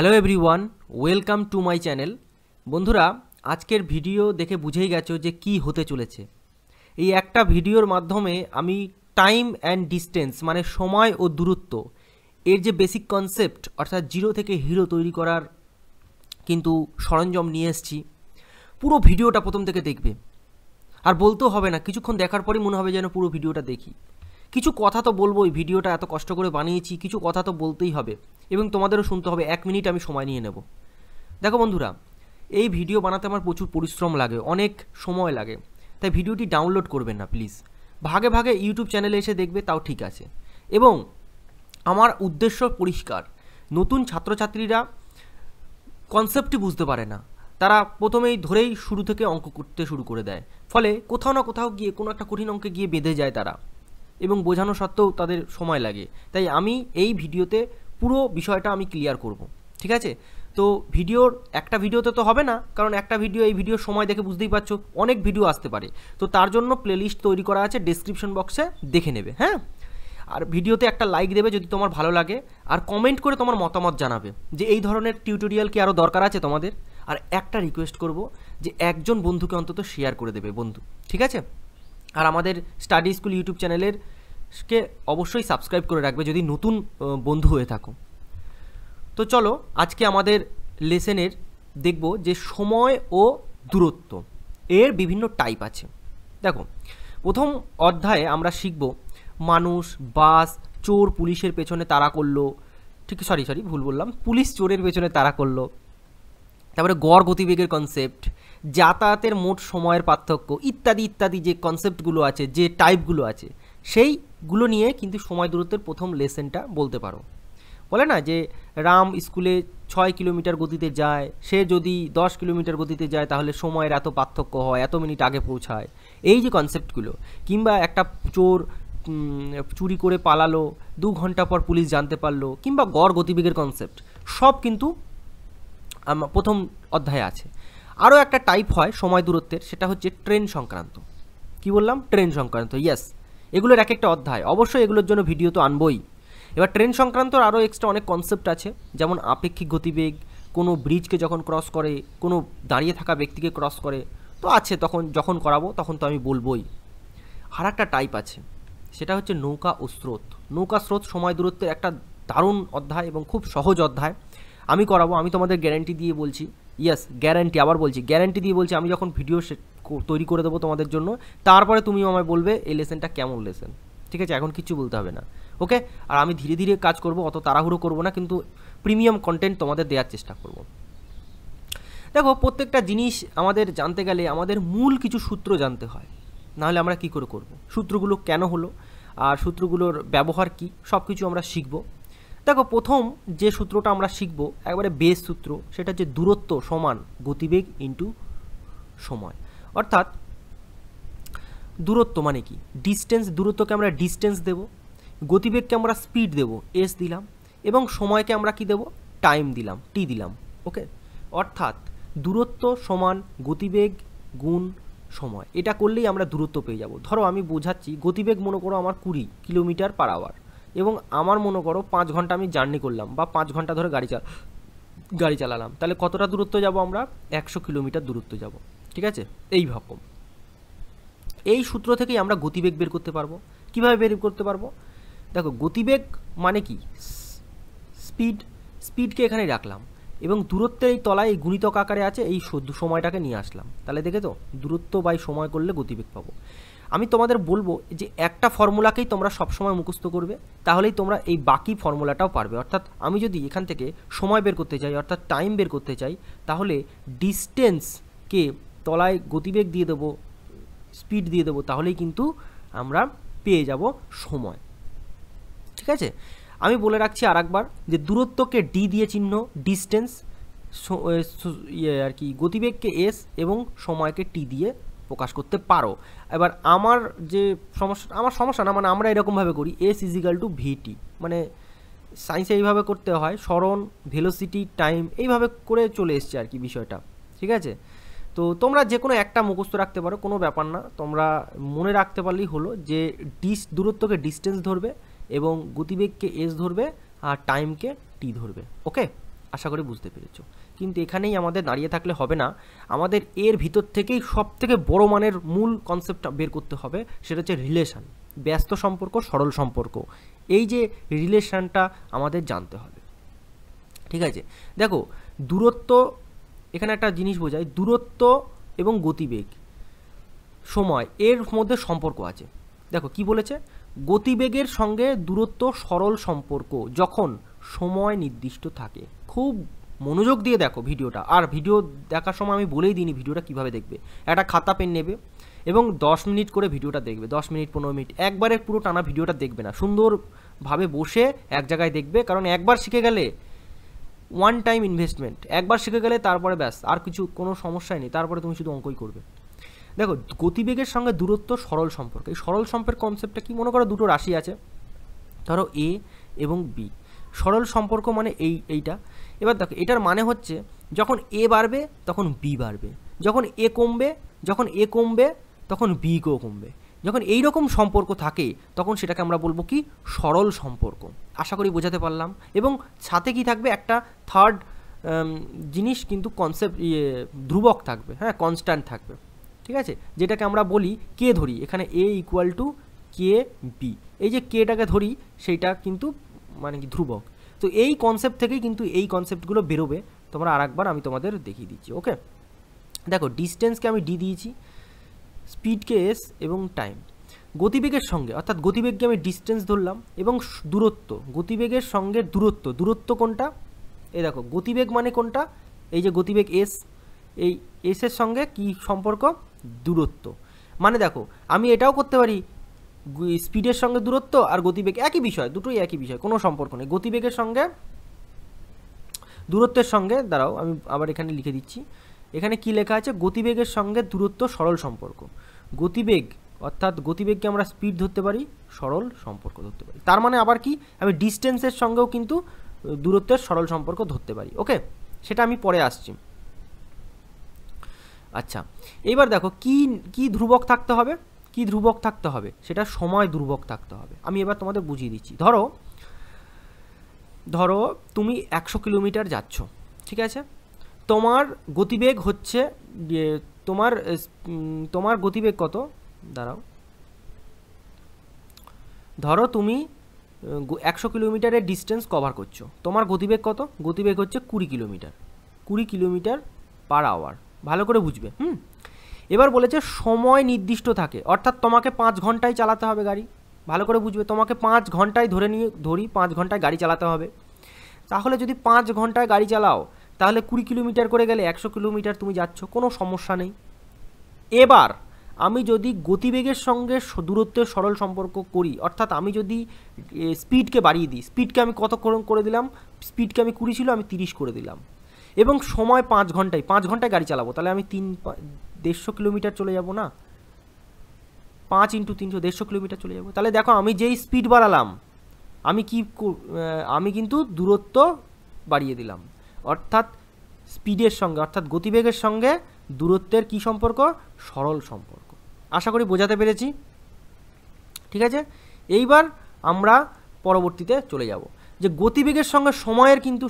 Hello everyone welcome to my channel বন্ধুরা আজকের video দেখে বুঝেই গেছো যে কি হতে চলেছে এই একটা ভিডিওর মাধ্যমে আমি টাইম অ্যান্ড ডিস্টেন্স মানে সময় ও দূরত্ব এর যে বেসিক কনসেপ্ট অর্থাৎ জিরো থেকে হিরো তৈরি করার কিন্তু সরঞ্জাম নিয়ে এসেছি পুরো ভিডিওটা প্রথম থেকে দেখবে আর বলতেও হবে না কিছুক্ষণ দেখার পরই মনে হবে যেন পুরো ভিডিওটা দেখি কিছু কথা তো বলবো ভিডিওটা এত কষ্ট করে বানিয়েছি কিছু কথা তো বলতেই হবে এবং তোমাদেরও শুনতে হবে এক মিনিট আমি সময় নিয়ে নেব দেখো বন্ধুরা এই ভিডিও বানাতে আমার প্রচুর পরিশ্রম লাগে অনেক সময় লাগে তাই ভিডিওটি ডাউনলোড করবেন না প্লিজ ভাগে ভাগে ইউটিউব চ্যানেলে এসে দেখবে তাও ঠিক আছে এবং আমার উদ্দেশ্য পরিষ্কার নতুন ছাত্রছাত্রীরা কনসেপ্টই বুঝতে পারে না তারা প্রথমেই ধরেই শুরু থেকে অঙ্ক করতে শুরু করে দেয় ফলে কোথাও না কোথাও গিয়ে কোনো একটা কঠিন অঙ্কে গিয়ে বেঁধে যায় তারা এবং বোঝানো সত্ত্বেও তাদের সময় লাগে তাই আমি এই ভিডিওতে পুরো বিষয়টা আমি ক্লিয়ার করব ঠিক আছে তো ভিডিওর একটা ভিডিওতে তো হবে না কারণ একটা ভিডিও এই ভিডিওর সময় দেখে বুঝতেই পারছো অনেক ভিডিও আসতে পারে তো তার জন্য প্লেলিস্ট তৈরি করা আছে ডিসক্রিপশন বক্সে দেখে নেবে হ্যাঁ আর ভিডিওতে একটা লাইক দেবে যদি তোমার ভালো লাগে আর কমেন্ট করে তোমার মতামত জানাবে যে এই ধরনের টিউটোরিয়াল কি আরও দরকার আছে তোমাদের আর একটা রিকোয়েস্ট করব যে একজন বন্ধুকে অন্তত শেয়ার করে দেবে বন্ধু ঠিক আছে আর আমাদের স্টাডি স্কুল ইউটিউব চ্যানেলের কে অবশ্যই সাবস্ক্রাইব করে রাখবে যদি নতুন বন্ধু হয়ে থাকো তো চলো আজকে আমাদের লেসেনের দেখব যে সময় ও দূরত্ব এর বিভিন্ন টাইপ আছে দেখো প্রথম অধ্যায়ে আমরা শিখব মানুষ বাস চোর পুলিশের পেছনে তারা করলো ঠিক সরি সরি ভুল বললাম পুলিশ চোরের পেছনে তারা করলো তারপরে গড় গতিবেগের কনসেপ্ট যাতায়াতের মোট সময়ের পার্থক্য ইত্যাদি ইত্যাদি যে কনসেপ্টগুলো আছে যে টাইপগুলো আছে সেইগুলো নিয়ে কিন্তু সময় দূরত্বের প্রথম লেসেনটা বলতে পারো বলে না যে রাম স্কুলে ছয় কিলোমিটার গতিতে যায় সে যদি দশ কিলোমিটার গতিতে যায় তাহলে সময়ের এত পার্থক্য হয় এত মিনিট আগে পৌঁছায় এই যে কনসেপ্টগুলো কিংবা একটা চোর চুরি করে পালালো দু ঘন্টা পর পুলিশ জানতে পারলো কিংবা গড় গতিবেগের কনসেপ্ট সব কিন্তু প্রথম অধ্যায়ে আছে আরও একটা টাইপ হয় সময় দূরত্বের সেটা হচ্ছে ট্রেন সংক্রান্ত কি বললাম ট্রেন সংক্রান্ত ইয়াস এগুলোর এক একটা অধ্যায় অবশ্যই এগুলোর জন্য ভিডিও তো আনবই এবার ট্রেন সংক্রান্ত আরও এক্সট্রা অনেক কনসেপ্ট আছে যেমন আপেক্ষিক গতিবেগ কোনো ব্রিজকে যখন ক্রস করে কোনো দাঁড়িয়ে থাকা ব্যক্তিকে ক্রস করে তো আছে তখন যখন করাবো তখন তো আমি বলবই আর একটা টাইপ আছে সেটা হচ্ছে নৌকা ও স্রোত নৌকা স্রোত সময় দূরত্বের একটা দারুণ অধ্যায় এবং খুব সহজ অধ্যায় আমি করাবো আমি তোমাদের গ্যারেন্টি দিয়ে বলছি ইয়াস গ্যারান্টি আবার বলছি গ্যারেন্টি দিয়ে বলছি আমি যখন ভিডিও তৈরি করে দেবো তোমাদের জন্য তারপরে তুমিও আমায় বলবে এই লেসেনটা কেমন লেসেন ঠিক আছে এখন কিছু বলতে হবে না ওকে আর আমি ধীরে ধীরে কাজ করব অত তাড়াহুড়ো করব না কিন্তু প্রিমিয়াম কন্টেন্ট তোমাদের দেওয়ার চেষ্টা করব দেখো প্রত্যেকটা জিনিস আমাদের জানতে গেলে আমাদের মূল কিছু সূত্র জানতে হয় নাহলে আমরা কি করে করব সূত্রগুলো কেন হলো আর সূত্রগুলোর ব্যবহার কি সব কিছু আমরা শিখব দেখো প্রথম যে সূত্রটা আমরা শিখব একবারে বেস সূত্র সেটা হচ্ছে দূরত্ব সমান গতিবেগ ইন্টু সময় অর্থাৎ দূরত্ব মানে কি ডিস্টেন্স দূরত্বকে আমরা ডিস্টেন্স দেব গতিবেগকে আমরা স্পিড দেব এস দিলাম এবং সময়কে আমরা কি দেব টাইম দিলাম টি দিলাম ওকে অর্থাৎ দূরত্ব সমান গতিবেগ গুণ সময় এটা করলেই আমরা দূরত্ব পেয়ে যাব ধরো আমি বোঝাচ্ছি গতিবেগ মনে করো আমার কুড়ি কিলোমিটার পার আওয়ার এবং আমার মনে করো পাঁচ ঘন্টা আমি জার্নি করলাম বা পাঁচ ঘন্টা ধরে গাড়ি চাল গাড়ি চালালাম তাহলে কতটা দূরত্ব যাব আমরা একশো কিলোমিটার দূরত্ব যাব ঠিক আছে এই রকম এই সূত্র থেকেই আমরা গতিবেগ বের করতে পারবো কিভাবে বের করতে পারবো দেখো গতিবেগ মানে কি স্পিড স্পিডকে এখানে রাখলাম এবং দূরত্বের এই তলায় এই গুণিতক আকারে আছে এই সময়টাকে নিয়ে আসলাম তাহলে দেখে তো দূরত্ব বাই সময় করলে গতিবেগ পাবো আমি তোমাদের বলবো যে একটা ফর্মুলাকেই তোমরা সবসময় মুখস্থ করবে তাহলেই তোমরা এই বাকি ফর্মুলাটাও পারবে অর্থাৎ আমি যদি এখান থেকে সময় বের করতে চাই অর্থাৎ টাইম বের করতে চাই তাহলে ডিস্টেন্সকে তলায় গতিবেগ দিয়ে দেবো স্পিড দিয়ে দেবো তাহলেই কিন্তু আমরা পেয়ে যাব সময় ঠিক আছে আমি বলে রাখছি আর একবার যে দূরত্বকে ডি দিয়ে চিহ্ন ডিস্টেন্স ইয়ে আর কি গতিবেগকে এস এবং সময়কে টি দিয়ে প্রকাশ করতে পারো এবার আমার যে সমস্যা আমার সমস্যা না মানে আমরা এরকমভাবে করি এস ইজিক্যাল টু ভিটি মানে সায়েন্সে এইভাবে করতে হয় স্মরণ ভেলোসিটি টাইম এইভাবে করে চলে এসছে আর কি বিষয়টা ঠিক আছে তো তোমরা যে কোনো একটা মুখস্থ রাখতে পারো কোনো ব্যাপার না তোমরা মনে রাখতে পারলেই হলো যে ডিস দূরত্বকে ডিস্টেন্স ধরবে এবং গতিবেগকে এস ধরবে আর টাইমকে টি ধরবে ওকে আশা করি বুঝতে পেরেছো কিন্তু এখানেই আমাদের দাঁড়িয়ে থাকলে হবে না আমাদের এর ভিতর থেকেই সব থেকে বড়ো মানের মূল কনসেপ্টটা বের করতে হবে সেটা হচ্ছে রিলেশান ব্যস্ত সম্পর্ক সরল সম্পর্ক এই যে রিলেশানটা আমাদের জানতে হবে ঠিক আছে দেখো দূরত্ব এখানে একটা জিনিস বোঝায় দূরত্ব এবং গতিবেগ সময় এর মধ্যে সম্পর্ক আছে দেখো কি বলেছে গতিবেগের সঙ্গে দূরত্ব সরল সম্পর্ক যখন সময় নির্দিষ্ট থাকে খুব মনোযোগ দিয়ে দেখো ভিডিওটা আর ভিডিও দেখার সময় আমি বলেই দিইনি ভিডিওটা কিভাবে দেখবে একটা খাতা পেন নেবে এবং দশ মিনিট করে ভিডিওটা দেখবে দশ মিনিট পনেরো মিনিট একবারে পুরো টানা ভিডিওটা দেখবে না সুন্দরভাবে বসে এক জায়গায় দেখবে কারণ একবার শিখে গেলে ওয়ান টাইম ইনভেস্টমেন্ট একবার শিখে গেলে তারপরে ব্যাস আর কিছু কোনো সমস্যাই নেই তারপরে তুমি শুধু অঙ্কই করবে দেখো গতিবেগের সঙ্গে দূরত্ব সরল সম্পর্ক এই সরল সম্পর্ক কনসেপ্টটা কি মনে করো দুটো রাশি আছে ধরো এ এবং বি সরল সম্পর্ক মানে এই এইটা এবার দেখো এটার মানে হচ্ছে যখন এ বাড়বে তখন বি বাড়বে যখন এ কমবে যখন এ কমবে তখন বি কেও কমবে যখন এই রকম সম্পর্ক থাকে তখন সেটাকে আমরা বলবো কি সরল সম্পর্ক আশা করি বোঝাতে পারলাম এবং সাথে কি থাকবে একটা থার্ড জিনিস কিন্তু কনসেপ্ট ইয়ে ধ্রুবক থাকবে হ্যাঁ কনস্ট্যান্ট থাকবে ঠিক আছে যেটাকে আমরা বলি কে ধরি এখানে A equal to K B এই যে কেটাকে ধরি সেইটা কিন্তু মানে কি ধ্রুবক তো এই কনসেপ্ট থেকেই কিন্তু এই কনসেপ্টগুলো বেরোবে তোমরা আর একবার আমি তোমাদের দেখিয়ে দিচ্ছি ওকে দেখো ডিস্টেন্সকে আমি ডি দিয়েছি স্পিডকে এস এবং টাইম গতিবেগের সঙ্গে অর্থাৎ গতিবেগকে আমি ডিস্টেন্স ধরলাম এবং দূরত্ব গতিবেগের সঙ্গে দূরত্ব দূরত্ব কোনটা এ দেখো গতিবেগ মানে কোনটা এই যে গতিবেগ এস এই এসের সঙ্গে কি সম্পর্ক দূরত্ব মানে দেখো আমি এটাও করতে পারি স্পিডের সঙ্গে দূরত্ব আর গতিবেগ একই বিষয় দুটোই একই বিষয় কোনো সম্পর্ক নেই গতিবেগের সঙ্গে দূরত্বের সঙ্গে দাঁড়াও আমি আবার এখানে লিখে দিচ্ছি এখানে কি লেখা আছে গতিবেগের সঙ্গে দূরত্ব সরল সম্পর্ক গতিবেগ অর্থাৎ গতিবেগকে আমরা স্পিড ধরতে পারি সরল সম্পর্ক ধরতে পারি তার মানে আবার কি আমি ডিস্টেন্সের সঙ্গেও কিন্তু দূরত্বের সরল সম্পর্ক ধরতে পারি ওকে সেটা আমি পরে আসছি আচ্ছা এবার দেখো কি কি ধ্রুবক থাকতে হবে কি ধ্রুবক থাকতে হবে সেটা সময় ধ্রুবক থাকতে হবে আমি এবার তোমাদের বুঝিয়ে দিচ্ছি ধরো ধরো তুমি একশো কিলোমিটার যাচ্ছ ঠিক আছে তোমার গতিবেগ হচ্ছে ইয়ে, তোমার তোমার গতিবেগ কত দাঁড়াও ধরো তুমি একশো কিলোমিটারের ডিস্টেন্স কভার করছো তোমার গতিবেগ কত গতিবেগ হচ্ছে কুড়ি কিলোমিটার কুড়ি কিলোমিটার পার আওয়ার ভালো করে বুঝবে হুম এবার বলেছে সময় নির্দিষ্ট থাকে অর্থাৎ তোমাকে পাঁচ ঘন্টায় চালাতে হবে গাড়ি ভালো করে বুঝবে তোমাকে পাঁচ ঘন্টায় ধরে নিয়ে ধরি পাঁচ ঘন্টায় গাড়ি চালাতে হবে তাহলে যদি পাঁচ ঘন্টায় গাড়ি চালাও তাহলে কুড়ি কিলোমিটার করে গেলে একশো কিলোমিটার তুমি যাচ্ছ কোনো সমস্যা নেই এবার আমি যদি গতিবেগের সঙ্গে দূরত্বের সরল সম্পর্ক করি অর্থাৎ আমি যদি স্পিডকে বাড়িয়ে দিই স্পিডকে আমি কতক্ষণ করে দিলাম স্পিডকে আমি কুড়ি ছিল আমি তিরিশ করে দিলাম এবং সময় পাঁচ ঘন্টায় পাঁচ ঘন্টায় গাড়ি চালাবো তাহলে আমি তিন দেড়শো কিলোমিটার চলে যাব না পাঁচ ইন্টু তিনশো দেড়শো কিলোমিটার চলে যাবো তাহলে দেখো আমি যেই স্পিড বাড়ালাম আমি কি আমি কিন্তু দূরত্ব বাড়িয়ে দিলাম অর্থাৎ স্পিডের সঙ্গে অর্থাৎ গতিবেগের সঙ্গে দূরত্বের কি সম্পর্ক সরল সম্পর্ক আশা করি বোঝাতে পেরেছি ঠিক আছে এইবার আমরা পরবর্তীতে চলে যাব যে গতিবেগের সঙ্গে সময়ের কিন্তু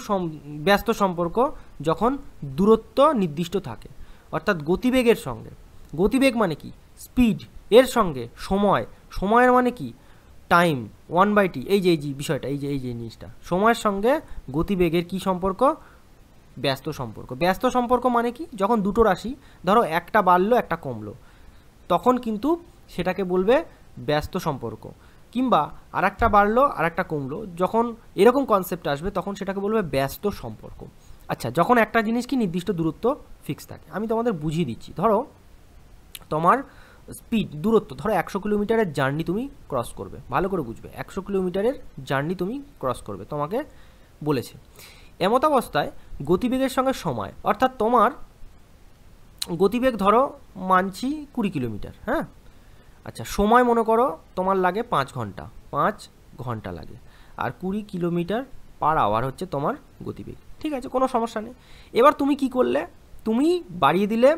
ব্যস্ত সম্পর্ক যখন দূরত্ব নির্দিষ্ট থাকে অর্থাৎ গতিবেগের সঙ্গে গতিবেগ মানে কি স্পিড এর সঙ্গে সময় সময়ের মানে কি টাইম ওয়ান বাই টি এই যে এই যে বিষয়টা এই যে এই যে জিনিসটা সময়ের সঙ্গে গতিবেগের কি সম্পর্ক ব্যস্ত সম্পর্ক ব্যস্ত সম্পর্ক মানে কি যখন দুটো রাশি ধরো একটা বাড়লো একটা কমলো তখন কিন্তু সেটাকে বলবে ব্যস্ত সম্পর্ক কিংবা আর একটা বাড়লো আর একটা কমলো যখন এরকম কনসেপ্ট আসবে তখন সেটাকে বলবে ব্যস্ত সম্পর্ক আচ্ছা যখন একটা জিনিস কি নির্দিষ্ট দূরত্ব ফিক্স থাকে আমি তোমাদের বুঝিয়ে দিচ্ছি ধরো তোমার স্পিড দূরত্ব ধরো একশো কিলোমিটারের জার্নি তুমি ক্রস করবে ভালো করে বুঝবে একশো কিলোমিটারের জার্নি তুমি ক্রস করবে তোমাকে বলেছে এমতাবস্থায় গতিবেগের সঙ্গে সময় অর্থাৎ তোমার গতিবেগ ধরো মানছি কুড়ি কিলোমিটার হ্যাঁ আচ্ছা সময় মনে করো তোমার লাগে পাঁচ ঘন্টা পাঁচ ঘন্টা লাগে আর কুড়ি কিলোমিটার পার আওয়ার হচ্ছে তোমার গতিবেগ ঠিক আছে কোনো সমস্যা নেই এবার তুমি কি করলে তুমি বাড়িয়ে দিলে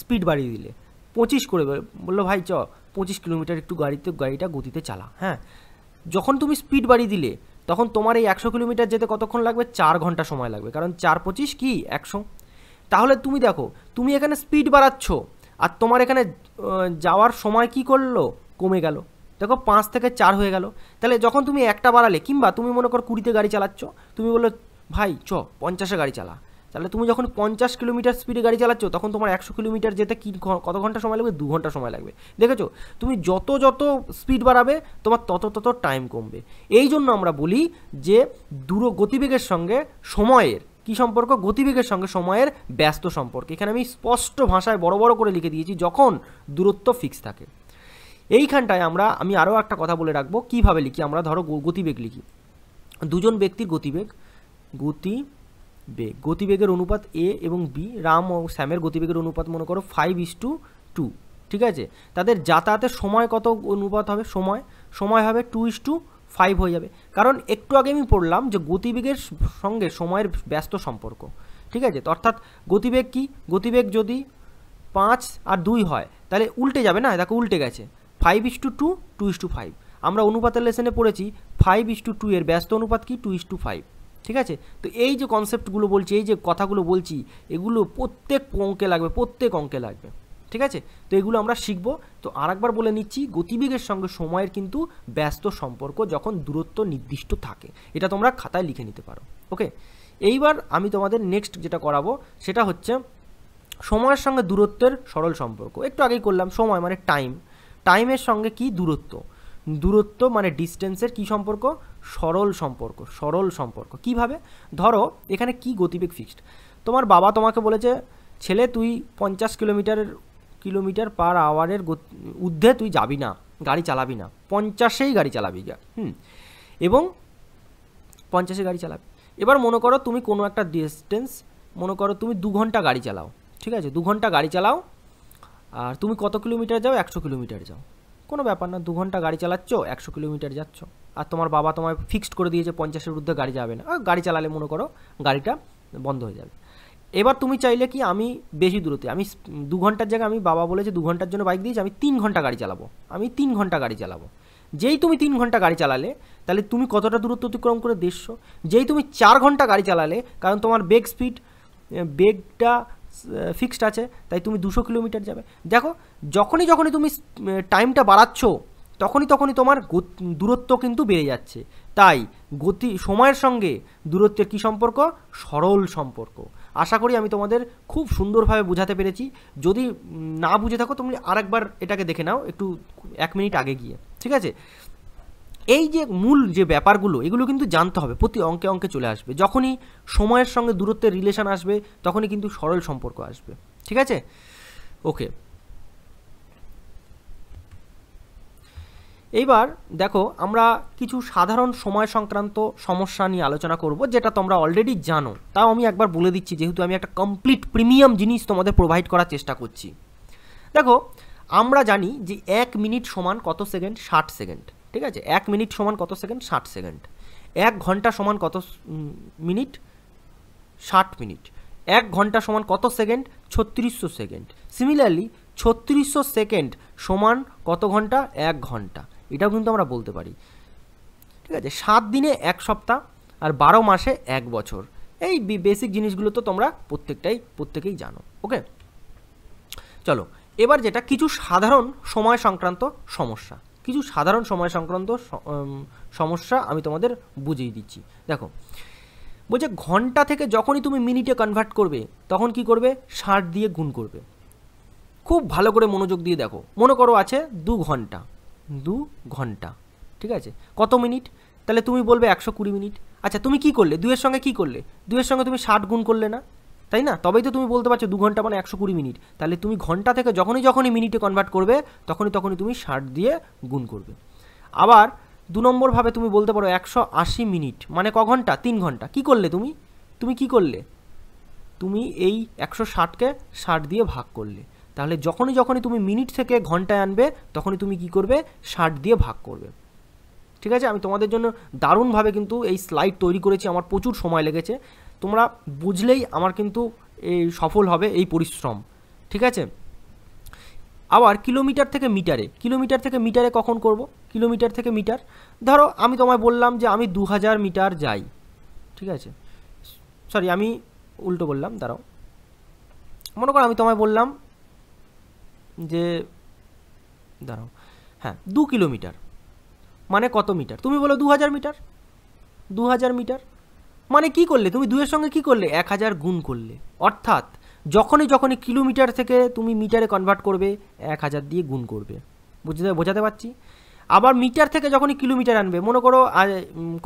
স্পিড বাড়িয়ে দিলে পঁচিশ করে বললো ভাই চ পঁচিশ কিলোমিটার একটু গাড়িতে গাড়িটা গতিতে চালা হ্যাঁ যখন তুমি স্পিড বাড়িয়ে দিলে তখন তোমার এই একশো কিলোমিটার যেতে কতক্ষণ লাগবে চার ঘন্টা সময় লাগবে কারণ চার পঁচিশ কি একশো তাহলে তুমি দেখো তুমি এখানে স্পিড বাড়াচ্ছ আর তোমার এখানে যাওয়ার সময় কি করলো কমে গেল দেখো পাঁচ থেকে চার হয়ে গেল তাহলে যখন তুমি একটা বাড়ালে কিংবা তুমি মনে করো কুড়িতে গাড়ি চালাচ্ছ তুমি বললো ভাই চ পঞ্চাশে গাড়ি চালা তাহলে তুমি যখন পঞ্চাশ কিলোমিটার স্পিডে গাড়ি চালাচ্ছ তখন তোমার একশো কিলোমিটার যেতে কী কত ঘন্টা সময় লাগবে দু ঘন্টা সময় লাগবে দেখেছো তুমি যত যত স্পিড বাড়াবে তোমার তত তত টাইম কমবে এই জন্য আমরা বলি যে দূর গতিবেগের সঙ্গে সময়ের কি সম্পর্ক গতিবেগের সঙ্গে সময়ের ব্যস্ত সম্পর্ক এখানে আমি স্পষ্ট ভাষায় বড় বড় করে লিখে দিয়েছি যখন দূরত্ব ফিক্স থাকে এইখানটায় আমরা আমি আরও একটা কথা বলে রাখবো কীভাবে লিখি আমরা ধরো গতিবেগ লিখি দুজন ব্যক্তির গতিবেগ গতি বেগ গতিবেগের অনুপাত এ এবং বি রাম ও শ্যামের গতিবেগের অনুপাত মনে করো ফাইভ ইস টু টু ঠিক আছে তাদের যাতায়াতের সময় কত অনুপাত হবে সময় সময় হবে টু ইস টু ফাইভ হয়ে যাবে কারণ একটু আগে আমি পড়লাম যে গতিবেগের সঙ্গে সময়ের ব্যস্ত সম্পর্ক ঠিক আছে অর্থাৎ গতিবেগ কি গতিবেগ যদি পাঁচ আর দুই হয় তাহলে উল্টে যাবে না দেখো উল্টে গেছে five is to two two is to five আমরা অনুপাতের লেসনে পড়েছি ফাইভ ইস টু টু এর ব্যস্ত অনুপাত কি টু ইস টু ফাইভ ঠিক আছে তো এই যে কনসেপ্টগুলো বলছি এই যে কথাগুলো বলছি এগুলো প্রত্যেক অঙ্কে লাগবে প্রত্যেক অঙ্কে লাগবে ঠিক আছে তো এগুলো আমরা শিখব তো আরেকবার বলে নিচ্ছি গতিবেগের সঙ্গে সময়ের কিন্তু ব্যস্ত সম্পর্ক যখন দূরত্ব নির্দিষ্ট থাকে এটা তোমরা খাতায় লিখে নিতে পারো ওকে এইবার আমি তোমাদের নেক্সট যেটা করাবো সেটা হচ্ছে সময়ের সঙ্গে দূরত্বের সরল সম্পর্ক একটু আগেই করলাম সময় মানে টাইম টাইমের সঙ্গে কি দূরত্ব দূরত্ব মানে ডিস্টেন্সের কি সম্পর্ক সরল সম্পর্ক সরল সম্পর্ক কিভাবে ধরো এখানে কি গতিবেগ ফিক্সড তোমার বাবা তোমাকে বলেছে ছেলে তুই পঞ্চাশ কিলোমিটারের কিলোমিটার পার আওয়ারের ঊর্ধ্বে তুই যাবি না গাড়ি চালাবি না পঞ্চাশেই গাড়ি চালাবি গা হুম এবং পঞ্চাশে গাড়ি চালাবি এবার মনে করো তুমি কোনো একটা ডিস্টেন্স মনে করো তুমি দু ঘন্টা গাড়ি চালাও ঠিক আছে দু ঘন্টা গাড়ি চালাও আর তুমি কত কিলোমিটার যাও একশো কিলোমিটার যাও কোনো ব্যাপার না দু ঘন্টা গাড়ি চালাচ্ছ একশো কিলোমিটার যাচ্ছ আর তোমার বাবা তোমায় ফিক্সড করে দিয়েছে পঞ্চাশের ঊর্ধ্বে গাড়ি যাবে না আর গাড়ি চালালে মনে করো গাড়িটা বন্ধ হয়ে যাবে এবার তুমি চাইলে কি আমি বেশি দূরতে আমি দু ঘন্টার জায়গায় আমি বাবা বলেছে দু ঘন্টার জন্য বাইক দিয়েছি আমি তিন ঘন্টা গাড়ি চালাবো আমি তিন ঘন্টা গাড়ি চালাবো যেই তুমি তিন ঘন্টা গাড়ি চালালে তাহলে তুমি কতটা দূরত্ব অতিক্রম করে দেখছো যেই তুমি চার ঘন্টা গাড়ি চালালে কারণ তোমার বেগ স্পিড বেগটা ফিক্সড আছে তাই তুমি দুশো কিলোমিটার যাবে দেখো যখনই যখনই তুমি টাইমটা বাড়াচ্ছ তখনই তখনই তোমার দূরত্ব কিন্তু বেড়ে যাচ্ছে তাই গতি সময়ের সঙ্গে দূরত্বের কী সম্পর্ক সরল সম্পর্ক আশা করি আমি তোমাদের খুব সুন্দরভাবে বোঝাতে পেরেছি যদি না বুঝে থাকো তুমি আরেকবার এটাকে দেখে নাও একটু এক মিনিট আগে গিয়ে ঠিক আছে এই যে মূল যে ব্যাপারগুলো এগুলো কিন্তু জানতে হবে প্রতি অঙ্কে অঙ্কে চলে আসবে যখনই সময়ের সঙ্গে দূরত্বের রিলেশন আসবে তখনই কিন্তু সরল সম্পর্ক আসবে ঠিক আছে ওকে এইবার দেখো আমরা কিছু সাধারণ সময় সংক্রান্ত সমস্যা নিয়ে আলোচনা করব যেটা তোমরা অলরেডি জানো তাও আমি একবার বলে দিচ্ছি যেহেতু আমি একটা কমপ্লিট প্রিমিয়াম জিনিস তোমাদের প্রোভাইড করার চেষ্টা করছি দেখো আমরা জানি যে এক মিনিট সমান কত সেকেন্ড ষাট সেকেন্ড ঠিক আছে এক মিনিট সমান কত সেকেন্ড ষাট সেকেন্ড এক ঘন্টা সমান কত মিনিট ষাট মিনিট এক ঘন্টা সমান কত সেকেন্ড ছত্রিশশো সেকেন্ড সিমিলারলি ছত্রিশশো সেকেন্ড সমান কত ঘন্টা এক ঘন্টা এটাও কিন্তু আমরা বলতে পারি ঠিক আছে সাত দিনে এক সপ্তাহ আর বারো মাসে এক বছর এই বেসিক জিনিসগুলো তো তোমরা প্রত্যেকটাই প্রত্যেকেই জানো ওকে চলো এবার যেটা কিছু সাধারণ সময় সংক্রান্ত সমস্যা কিছু সাধারণ সময় সংক্রান্ত সমস্যা আমি তোমাদের বুঝিয়ে দিচ্ছি দেখো বলছে ঘন্টা থেকে যখনই তুমি মিনিটে কনভার্ট করবে তখন কি করবে ষাট দিয়ে গুণ করবে খুব ভালো করে মনোযোগ দিয়ে দেখো মনে করো আছে দু ঘন্টা দু ঘন্টা ঠিক আছে কত মিনিট তাহলে তুমি বলবে একশো কুড়ি মিনিট আচ্ছা তুমি কি করলে দুয়ের সঙ্গে কি করলে দুয়ের সঙ্গে তুমি ষাট গুণ করলে না তাই না তবেই তো তুমি বলতে পারছো দু ঘন্টা মানে একশো কুড়ি মিনিট তাহলে তুমি ঘন্টা থেকে যখনই যখনই মিনিটে কনভার্ট করবে তখনই তখনই তুমি ষাট দিয়ে গুণ করবে আবার দু নম্বরভাবে তুমি বলতে পারো একশো আশি মিনিট মানে ক ঘন্টা তিন ঘন্টা কি করলে তুমি তুমি কি করলে তুমি এই একশো ষাটকে ষাট দিয়ে ভাগ করলে তাহলে যখনই যখনই তুমি মিনিট থেকে ঘন্টায় আনবে তখনই তুমি কি করবে ষাট দিয়ে ভাগ করবে ঠিক আছে আমি তোমাদের জন্য দারুণভাবে কিন্তু এই স্লাইড তৈরি করেছি আমার প্রচুর সময় লেগেছে তোমরা বুঝলেই আমার কিন্তু এই সফল হবে এই পরিশ্রম ঠিক আছে আবার কিলোমিটার থেকে মিটারে কিলোমিটার থেকে মিটারে কখন করব কিলোমিটার থেকে মিটার ধরো আমি তোমায় বললাম যে আমি দু মিটার যাই ঠিক আছে সরি আমি উল্টো বললাম দাঁড়াও মনে করো আমি তোমায় বললাম যে দাঁড়াও হ্যাঁ দু কিলোমিটার মানে কত মিটার তুমি বলো দু হাজার মিটার দু হাজার মিটার মানে কি করলে তুমি দুয়ের সঙ্গে কি করলে এক হাজার গুণ করলে অর্থাৎ যখনই যখনই কিলোমিটার থেকে তুমি মিটারে কনভার্ট করবে এক হাজার দিয়ে গুণ করবে বুঝতে বোঝাতে পারছি আবার মিটার থেকে যখনই কিলোমিটার আনবে মনে করো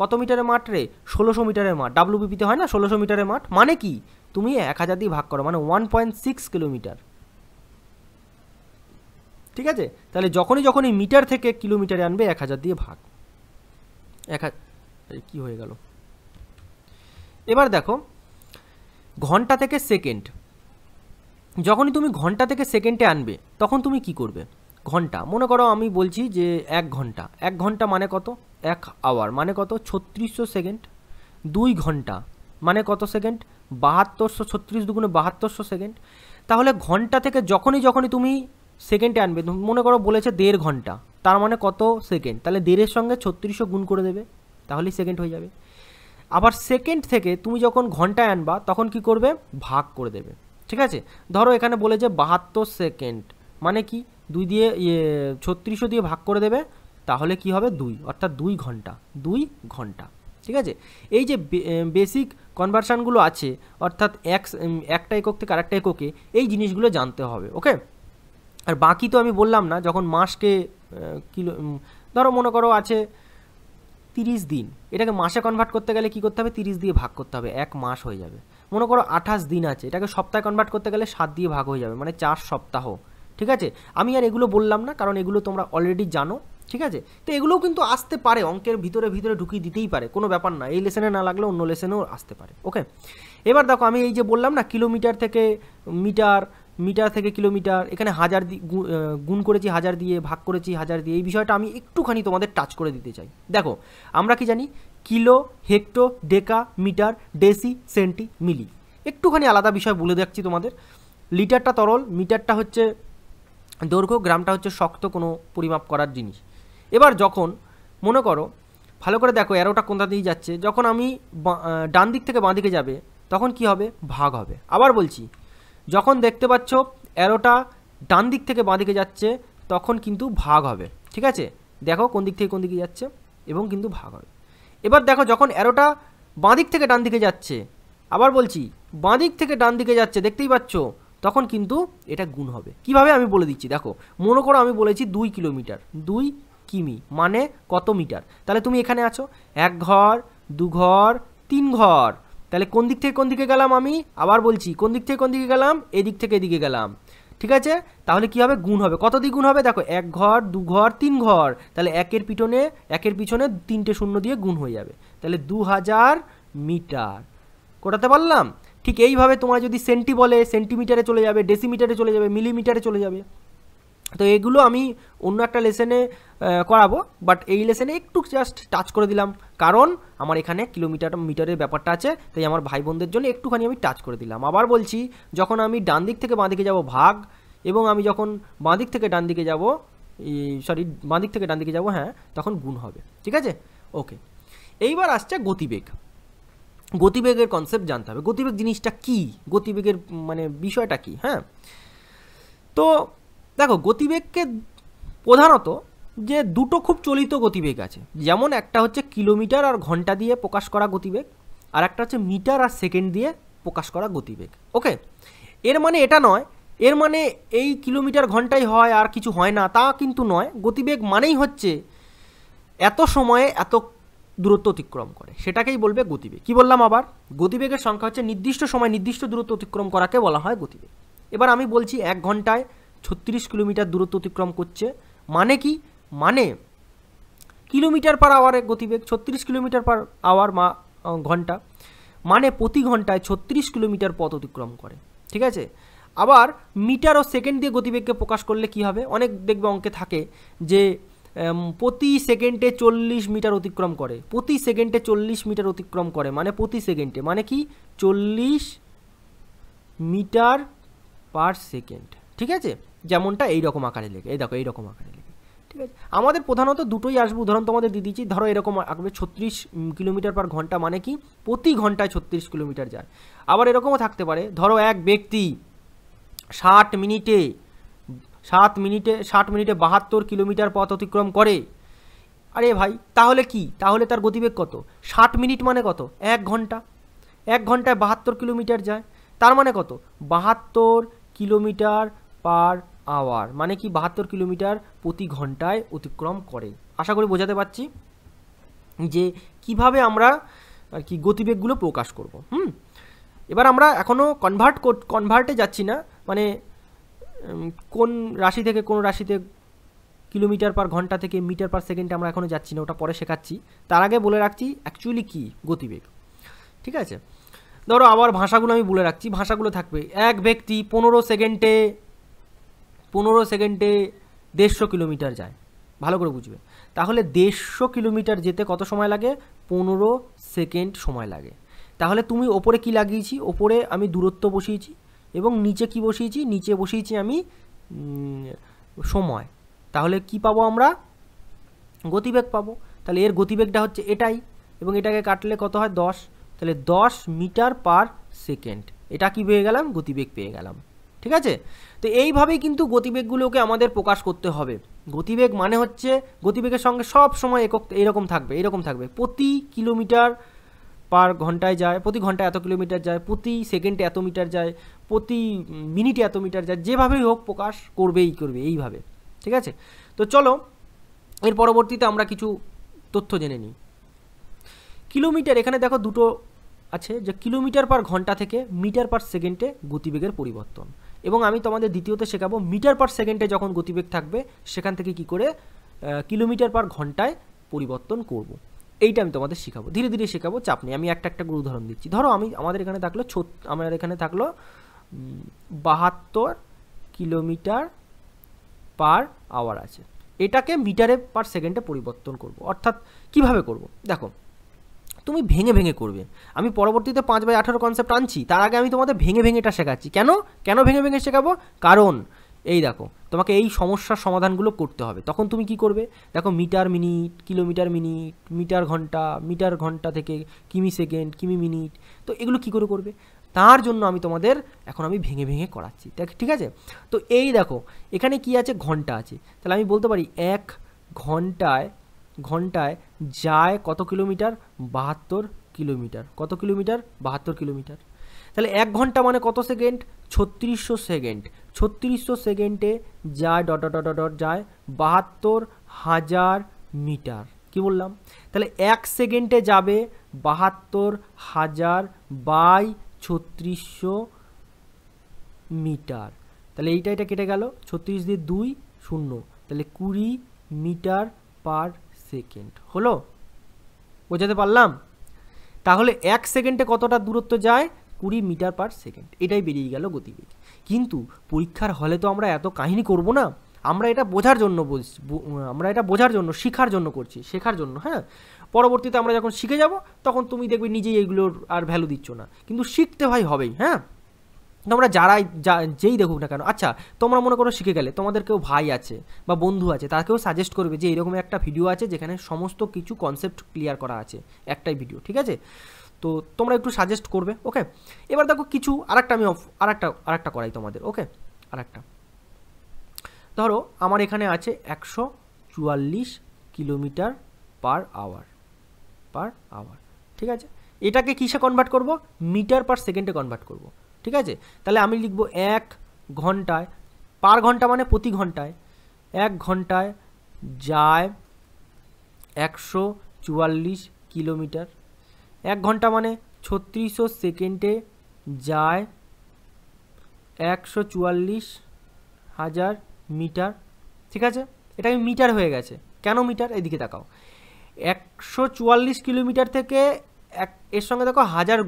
কত মিটারের মাঠ রে ষোলোশো মিটারের মাঠ ডাব্লিউবিপিতে হয় না ষোলোশো মিটারের মাঠ মানে কি তুমি এক হাজার দিয়ে ভাগ করো মানে ওয়ান পয়েন্ট সিক্স কিলোমিটার ঠিক আছে তাহলে যখনই যখনই মিটার থেকে কিলোমিটারে আনবে এক হাজার দিয়ে ভাগ এক কি হয়ে গেল এবার দেখো ঘন্টা থেকে সেকেন্ড যখনই তুমি ঘন্টা থেকে সেকেন্ডে আনবে তখন তুমি কি করবে ঘন্টা মনে করো আমি বলছি যে এক ঘন্টা এক ঘন্টা মানে কত এক আওয়ার মানে কত ছত্রিশশো সেকেন্ড দুই ঘন্টা মানে কত সেকেন্ড বাহাত্তরশো ছত্রিশ দুগুণে বাহাত্তরশো সেকেন্ড তাহলে ঘন্টা থেকে যখনই যখনই তুমি সেকেন্ডে আনবে মনে করো বলেছে দেড় ঘন্টা তার মানে কত সেকেন্ড তাহলে দেড়ের সঙ্গে ছত্রিশশো গুণ করে দেবে তাহলেই সেকেন্ড হয়ে যাবে আবার সেকেন্ড থেকে তুমি যখন ঘন্টায় আনবা তখন কি করবে ভাগ করে দেবে ঠিক আছে ধরো এখানে বলেছে বাহাত্তর সেকেন্ড মানে কি দুই দিয়ে ইয়ে ছত্রিশশো দিয়ে ভাগ করে দেবে তাহলে কি হবে দুই অর্থাৎ দুই ঘন্টা দুই ঘন্টা ঠিক আছে এই যে বেসিক কনভার্সানগুলো আছে অর্থাৎ এক একটা একক থেকে আরেকটা এককে এই জিনিসগুলো জানতে হবে ওকে আর বাকি তো আমি বললাম না যখন মাসকে কিলো ধরো মনে করো আছে তিরিশ দিন এটাকে মাসে কনভার্ট করতে গেলে কি করতে হবে তিরিশ দিয়ে ভাগ করতে হবে এক মাস হয়ে যাবে মনে করো আঠাশ দিন আছে এটাকে সপ্তাহে কনভার্ট করতে গেলে সাত দিয়ে ভাগ হয়ে যাবে মানে চার সপ্তাহ ঠিক আছে আমি আর এগুলো বললাম না কারণ এগুলো তোমরা অলরেডি জানো ঠিক আছে তো এগুলোও কিন্তু আসতে পারে অঙ্কের ভিতরে ভিতরে ঢুকিয়ে দিতেই পারে কোনো ব্যাপার না এই লেসনে না লাগলে অন্য লেসেনেও আসতে পারে ওকে এবার দেখো আমি এই যে বললাম না কিলোমিটার থেকে মিটার মিটার থেকে কিলোমিটার এখানে হাজার গুণ করেছি হাজার দিয়ে ভাগ করেছি হাজার দিয়ে এই বিষয়টা আমি একটুখানি তোমাদের টাচ করে দিতে চাই দেখো আমরা কি জানি kilo hecto deca metre deci centi milli একটুখানি আলাদা বিষয় বলে দেখছি তোমাদের লিটারটা তরল মিটারটা হচ্ছে দৈর্ঘ্য গ্রামটা হচ্ছে শক্ত কোনো পরিমাপ করার জিনিস এবার যখন মনে করো ভালো করে দেখো এরোটা কোনটা দিয়েই যাচ্ছে যখন আমি ডান দিক থেকে বাঁ দিকে যাবে তখন কি হবে ভাগ হবে আবার বলছি যখন দেখতে পাচ্ছ অ্যারোটা ডান দিক থেকে বাঁ দিকে যাচ্ছে তখন কিন্তু ভাগ হবে ঠিক আছে দেখো কোন দিক থেকে কোন দিকে যাচ্ছে এবং কিন্তু ভাগ হবে এবার দেখো যখন অ্যারোটা বাঁ দিক থেকে ডান দিকে যাচ্ছে আবার বলছি বাঁ দিক থেকে ডান দিকে যাচ্ছে দেখতেই পাচ্ছ তখন কিন্তু এটা গুণ হবে কিভাবে আমি বলে দিচ্ছি দেখো মনে করো আমি বলেছি দুই কিলোমিটার দুই কিমি মানে কত মিটার তাহলে তুমি এখানে আছো এক ঘর দু ঘর তিন ঘর তাহলে কোন দিক থেকে কোন দিকে গেলাম আমি আবার বলছি কোন দিক থেকে কোন দিকে গেলাম এদিক থেকে এদিকে গেলাম ঠিক আছে তাহলে কি হবে গুণ হবে কত দিয়ে গুণ হবে দেখো এক ঘর দু ঘর তিন ঘর তাহলে একের পিটনে একের পিছনে তিনটে শূন্য দিয়ে গুণ হয়ে যাবে তাহলে দু হাজার মিটার কোটাতে পারলাম ঠিক এইভাবে তোমার যদি সেন্টি বলে সেন্টিমিটারে চলে যাবে ডেসিমিটারে চলে যাবে মিলিমিটারে চলে যাবে তো এগুলো আমি অন্য একটা লেসেনে করাবো বাট এই লেসেনে একটু জাস্ট টাচ করে দিলাম কারণ আমার এখানে কিলোমিটার মিটারের ব্যাপারটা আছে তাই আমার ভাই বোনদের জন্য একটুখানি আমি টাচ করে দিলাম আবার বলছি যখন আমি ডান দিক থেকে বাঁদিকে যাব যাবো ভাগ এবং আমি যখন বাঁদিক থেকে ডান দিকে যাবো সরি বাঁদিক থেকে ডান দিকে যাব হ্যাঁ তখন গুণ হবে ঠিক আছে ওকে এইবার আসছে গতিবেগ গতিবেগের কনসেপ্ট জানতে হবে গতিবেগ জিনিসটা কি গতিবেগের মানে বিষয়টা কি হ্যাঁ তো দেখো গতিবেগকে প্রধানত যে দুটো খুব চলিত গতিবেগ আছে যেমন একটা হচ্ছে কিলোমিটার আর ঘন্টা দিয়ে প্রকাশ করা গতিবেগ আর একটা হচ্ছে মিটার আর সেকেন্ড দিয়ে প্রকাশ করা গতিবেগ ওকে এর মানে এটা নয় এর মানে এই কিলোমিটার ঘন্টাই হয় আর কিছু হয় না তা কিন্তু নয় গতিবেগ মানেই হচ্ছে এত সময়ে এত দূরত্ব অতিক্রম করে সেটাকেই বলবে গতিবেগ কি বললাম আবার গতিবেগের সংখ্যা হচ্ছে নির্দিষ্ট সময় নির্দিষ্ট দূরত্ব অতিক্রম করাকে বলা হয় গতিবেগ এবার আমি বলছি এক ঘন্টায় ছত্রিশ কিলোমিটার দূরত্ব অতিক্রম করছে মানে কি মানে কিলোমিটার পার আওয়ারে গতিবেগ ছত্রিশ কিলোমিটার পার আওয়ার মা ঘন্টা মানে প্রতি ঘন্টায় ছত্রিশ কিলোমিটার পথ অতিক্রম করে ঠিক আছে আবার মিটার ও সেকেন্ড দিয়ে গতিবেগকে প্রকাশ করলে কি হবে অনেক দেখবে অঙ্কে থাকে যে প্রতি সেকেন্ডে চল্লিশ মিটার অতিক্রম করে প্রতি সেকেন্ডে চল্লিশ মিটার অতিক্রম করে মানে প্রতি সেকেন্ডে মানে কি চল্লিশ মিটার পার সেকেন্ড ঠিক আছে যেমনটা এইরকম আকারে লেখে এই দেখো এইরকম আকারে লেখে ঠিক আছে আমাদের প্রধানত দুটোই আসবে উদাহরণ তোমাদের দিয়ে দিচ্ছি ধরো এরকম আঁকবে ছত্রিশ কিলোমিটার পার ঘন্টা মানে কি প্রতি ঘন্টায় ছত্রিশ কিলোমিটার যায় আবার এরকমও থাকতে পারে ধরো এক ব্যক্তি ষাট মিনিটে সাত মিনিটে ষাট মিনিটে বাহাত্তর কিলোমিটার পথ অতিক্রম করে আরে ভাই তাহলে কি তাহলে তার গতিবেগ কত ষাট মিনিট মানে কত এক ঘন্টা এক ঘন্টায় বাহাত্তর কিলোমিটার যায় তার মানে কত বাহাত্তর কিলোমিটার পার আওয়ার মানে কি বাহাত্তর কিলোমিটার প্রতি ঘন্টায় অতিক্রম করে আশা করি বোঝাতে পারছি যে কিভাবে আমরা আর কি গতিবেগগুলো প্রকাশ করব হুম এবার আমরা এখনও কনভার্ট কনভার্টে যাচ্ছি না মানে কোন রাশি থেকে কোন রাশিতে কিলোমিটার পার ঘন্টা থেকে মিটার পার সেকেন্ডে আমরা এখনও যাচ্ছি না ওটা পরে শেখাচ্ছি তার আগে বলে রাখছি অ্যাকচুয়ালি কী গতিবেগ ঠিক আছে ধরো আবার ভাষাগুলো আমি বলে রাখছি ভাষাগুলো থাকবে এক ব্যক্তি পনেরো সেকেন্ডে পনেরো সেকেন্ডে দেড়শো কিলোমিটার যায় ভালো করে বুঝবে তাহলে দেড়শো কিলোমিটার যেতে কত সময় লাগে পনেরো সেকেন্ড সময় লাগে তাহলে তুমি ওপরে কি লাগিয়েছি ওপরে আমি দূরত্ব বসিয়েছি এবং নিচে কি বসিয়েছি নিচে বসিয়েছি আমি সময় তাহলে কি পাবো আমরা গতিবেগ পাবো তাহলে এর গতিবেগটা হচ্ছে এটাই এবং এটাকে কাটলে কত হয় দশ তাহলে দশ মিটার পার সেকেন্ড এটা কি পেয়ে গেলাম গতিবেগ পেয়ে গেলাম ঠিক আছে তো এইভাবেই কিন্তু গতিবেগগুলোকে আমাদের প্রকাশ করতে হবে গতিবেগ মানে হচ্ছে গতিবেগের সঙ্গে সব সময় একক এরকম থাকবে এরকম থাকবে প্রতি কিলোমিটার পার ঘন্টায় যায় প্রতি ঘন্টায় এত কিলোমিটার যায় প্রতি সেকেন্ডে এত মিটার যায় প্রতি মিনিটে এত মিটার যায় যেভাবেই হোক প্রকাশ করবেই করবে এইভাবে ঠিক আছে তো চলো এর পরবর্তীতে আমরা কিছু তথ্য জেনে নিই কিলোমিটার এখানে দেখো দুটো আছে যে কিলোমিটার পার ঘন্টা থেকে মিটার পার সেকেন্ডে গতিবেগের পরিবর্তন এবং আমি তোমাদের দ্বিতীয়তে শেখাবো মিটার পার সেকেন্ডে যখন গতিবেগ থাকবে সেখান থেকে কি করে কিলোমিটার পার ঘন্টায় পরিবর্তন করব। এইটা আমি তোমাদের শেখাবো ধীরে ধীরে শেখাবো চাপ নেই আমি একটা একটা করে উদাহরণ দিচ্ছি ধরো আমি আমাদের এখানে থাকলো ছো আমাদের এখানে থাকলো বাহাত্তর কিলোমিটার পার আওয়ার আছে এটাকে মিটারে পার সেকেন্ডে পরিবর্তন করব অর্থাৎ কিভাবে করব দেখো তুমি ভেঙে ভেঙে করবে আমি পরবর্তীতে পাঁচ বাই আঠারো কনসেপ্ট আনছি তার আগে আমি তোমাদের ভেঙে ভেঙে এটা শেখাচ্ছি কেন কেন ভেঙে ভেঙে শেখাবো কারণ এই দেখো তোমাকে এই সমস্যার সমাধানগুলো করতে হবে তখন তুমি কি করবে দেখো metre minute kilometre minute metre ঘন্টা মিটার ঘন্টা থেকে কিমি সেকেন্ড কিমি মিনিট তো এগুলো কি করে করবে তার জন্য আমি তোমাদের এখন আমি ভেঙে ভেঙে করাচ্ছি দেখ ঠিক আছে তো এই দেখো এখানে কি আছে ঘন্টা আছে তাহলে আমি বলতে পারি এক ঘন্টায় ঘন্টায় যায় কত কিলোমিটার বাহাত্তর কিলোমিটার কত কিলোমিটার বাহাত্তর কিলোমিটার তাহলে এক ঘন্টা মানে কত সেকেন্ড ছত্রিশশো সেকেন্ড ছত্রিশশো সেকেন্ডে যায় ডট ডট ডট যায় বাহাত্তর হাজার মিটার কি বললাম তাহলে এক সেকেন্ডে যাবে বাহাত্তর হাজার বাই ছত্রিশশো মিটার তাহলে এইটা এটা কেটে গেল ছত্রিশ দিয়ে দুই শূন্য তাহলে কুড়ি মিটার পার সেকেন্ড হলো বোঝাতে পারলাম তাহলে এক সেকেন্ডে কতটা দূরত্ব যায় কুড়ি মিটার পার সেকেন্ড এটাই বেরিয়ে গেল গতিবেগ কিন্তু পরীক্ষার হলে তো আমরা এত কাহিনী করব না আমরা এটা বোঝার জন্য আমরা এটা বোঝার জন্য শেখার জন্য করছি শেখার জন্য হ্যাঁ পরবর্তীতে আমরা যখন শিখে যাব তখন তুমি দেখবে নিজেই এইগুলোর আর ভ্যালু দিচ্ছ না কিন্তু শিখতে হয় হবেই হ্যাঁ তোমরা যারাই যা যেই দেখুক না কেন আচ্ছা তোমরা মনে করো শিখে গেলে তোমাদের কেউ ভাই আছে বা বন্ধু আছে তাকেও সাজেস্ট করবে যে এরকম একটা ভিডিও আছে যেখানে সমস্ত কিছু কনসেপ্ট ক্লিয়ার করা আছে একটাই ভিডিও ঠিক আছে তো তোমরা একটু সাজেস্ট করবে ওকে এবার দেখো কিছু আরেকটা আমি আরেকটা আরেকটা করাই তোমাদের ওকে আরেকটা ধরো আমার এখানে আছে একশো চুয়াল্লিশ kilometre per hour per hour ঠিক আছে এটাকে কিসে কনভার্ট করব মিটার পার সেকেন্ডে কনভার্ট করব ঠিক আছে তাহলে আমি লিখব এক ঘন্টায় পার ঘন্টা মানে প্রতি ঘন্টায় এক ঘন্টায় যায় একশো চুয়াল্লিশ কিলোমিটার এক ঘন্টা মানে ছত্রিশশো সেকেন্ডে যায় একশো চুয়াল্লিশ হাজার মিটার ঠিক আছে এটা আমি মিটার হয়ে গেছে কেন মিটার এদিকে তাকাও একশো চুয়াল্লিশ কিলোমিটার থেকে এক এর সঙ্গে দেখো হাজার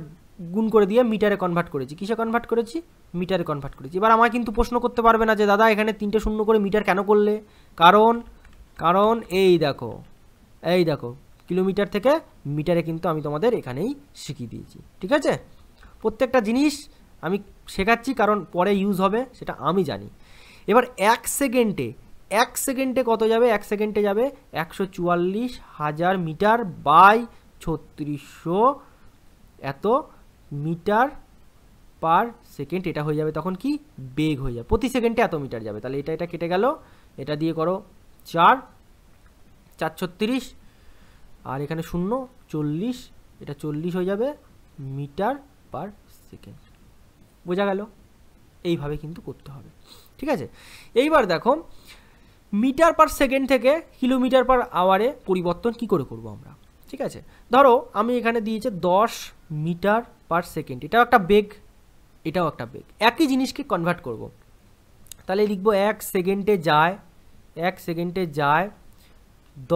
গুণ করে দিয়ে মিটারে কনভার্ট করেছি কিসে কনভার্ট করেছি মিটারে কনভার্ট করেছি এবার আমায় কিন্তু প্রশ্ন করতে পারবে না যে দাদা এখানে তিনটে শূন্য করে মিটার কেন করলে কারণ কারণ এই দেখো এই দেখো কিলোমিটার থেকে মিটারে কিন্তু আমি তোমাদের এখানেই শিখিয়ে দিয়েছি ঠিক আছে প্রত্যেকটা জিনিস আমি শেখাচ্ছি কারণ পরে ইউজ হবে সেটা আমি জানি এবার এক সেকেন্ডে এক সেকেন্ডে কত যাবে এক সেকেন্ডে যাবে একশো চুয়াল্লিশ হাজার মিটার বাই ছত্রিশশো এত মিটার পার সেকেন্ড এটা হয়ে যাবে তখন কি বেগ হয়ে যাবে প্রতি সেকেন্ডে এত মিটার যাবে তাহলে এটা এটা কেটে গেল এটা দিয়ে করো চার চার ছত্রিশ আর এখানে শূন্য চল্লিশ এটা চল্লিশ হয়ে যাবে মিটার পার সেকেন্ড বোঝা গেল এইভাবে কিন্তু করতে হবে ঠিক আছে এইবার দেখো মিটার পার সেকেন্ড থেকে কিলোমিটার পার আওয়ারে পরিবর্তন কি করে করব আমরা ঠিক আছে ধরো আমি এখানে দিয়েছি দশ মিটার পার সেকেন্ড এটাও একটা বেগ এটাও একটা বেগ একই জিনিসকে কনভার্ট করব। তাহলে লিখবো এক সেকেন্ডে যায় এক সেকেন্ডে যায়